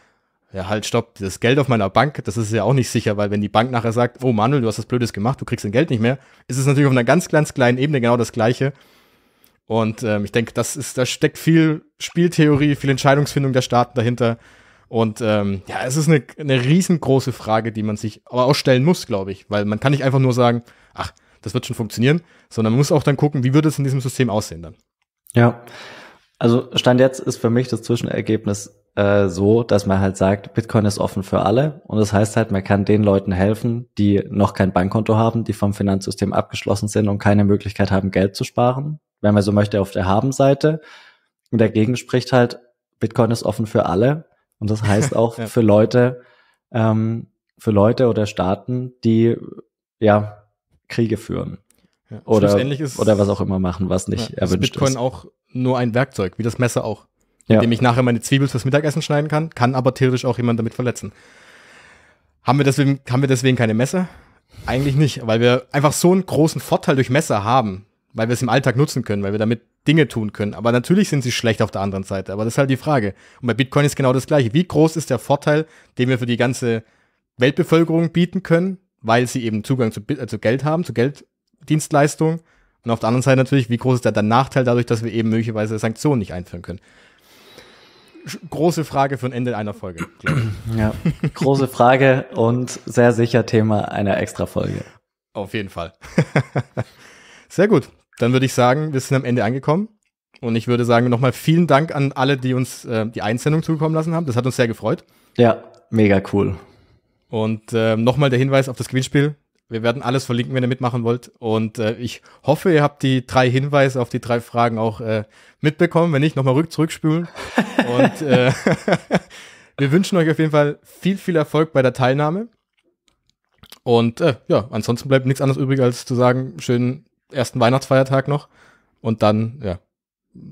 ja halt, stopp, das Geld auf meiner Bank, das ist ja auch nicht sicher, weil wenn die Bank nachher sagt, oh Manuel, du hast das Blödes gemacht, du kriegst dein Geld nicht mehr, ist es natürlich auf einer ganz, ganz kleinen Ebene genau das Gleiche, und ähm, ich denke, das ist, da steckt viel Spieltheorie, viel Entscheidungsfindung der Staaten dahinter. Und ähm, ja, es ist eine, eine riesengroße Frage, die man sich aber auch stellen muss, glaube ich. Weil man kann nicht einfach nur sagen, ach, das wird schon funktionieren, sondern man muss auch dann gucken, wie würde es in diesem System aussehen dann. Ja. Also Stand jetzt ist für mich das Zwischenergebnis äh, so, dass man halt sagt, Bitcoin ist offen für alle. Und das heißt halt, man kann den Leuten helfen, die noch kein Bankkonto haben, die vom Finanzsystem abgeschlossen sind und keine Möglichkeit haben, Geld zu sparen wenn man so möchte, auf der Haben-Seite. Und dagegen spricht halt, Bitcoin ist offen für alle. Und das heißt (laughs) auch ja. für Leute, ähm, für Leute oder Staaten, die ja Kriege führen. Ja. Oder, ist, oder was auch immer machen, was nicht ja, erwünscht ist. Bitcoin ist. auch nur ein Werkzeug, wie das Messer auch. Ja. Indem ich nachher meine Zwiebel fürs Mittagessen schneiden kann, kann aber theoretisch auch jemand damit verletzen. Haben wir deswegen, haben wir deswegen keine Messer? Eigentlich nicht, weil wir einfach so einen großen Vorteil durch Messer haben, weil wir es im Alltag nutzen können, weil wir damit Dinge tun können. Aber natürlich sind sie schlecht auf der anderen Seite. Aber das ist halt die Frage. Und bei Bitcoin ist genau das Gleiche. Wie groß ist der Vorteil, den wir für die ganze Weltbevölkerung bieten können, weil sie eben Zugang zu, äh, zu Geld haben, zu Gelddienstleistungen? Und auf der anderen Seite natürlich, wie groß ist der, der Nachteil dadurch, dass wir eben möglicherweise Sanktionen nicht einführen können? große Frage für ein Ende einer Folge. Ich. (clears throat) Ja, große Frage und sehr sicher Thema einer Extra-Folge. Auf jeden Fall. (laughs) Sehr gut dann würde ich sagen, wir sind am Ende angekommen. Und ich würde sagen, nochmal vielen Dank an alle, die uns äh, die Einsendung zukommen lassen haben. Das hat uns sehr gefreut. Ja, mega cool. Und äh, nochmal der Hinweis auf das Gewinnspiel. Wir werden alles verlinken, wenn ihr mitmachen wollt. Und äh, ich hoffe, ihr habt die drei Hinweise auf die drei Fragen auch äh, mitbekommen. Wenn nicht, nochmal rück zurückspülen. (laughs) Und äh, (laughs) wir wünschen euch auf jeden Fall viel, viel Erfolg bei der Teilnahme. Und äh, ja, ansonsten bleibt nichts anderes übrig, als zu sagen, schönen ersten Weihnachtsfeiertag noch und dann, ja,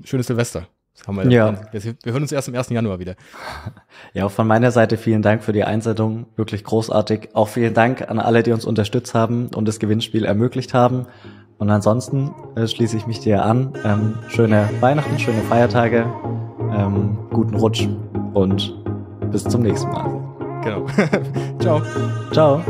schönes Silvester. Das haben wir ja. Dann. wir hören uns erst am 1. Januar wieder. (laughs) Ja, auch von meiner Seite vielen Dank für die Einsendung. Wirklich großartig. Auch vielen Dank an alle, die uns unterstützt haben und das Gewinnspiel ermöglicht haben. Und ansonsten äh, schließe ich mich dir an. Ähm, schöne Weihnachten, schöne Feiertage, ähm, guten Rutsch und bis zum nächsten Mal. Genau. (laughs) Ciao. Ciao.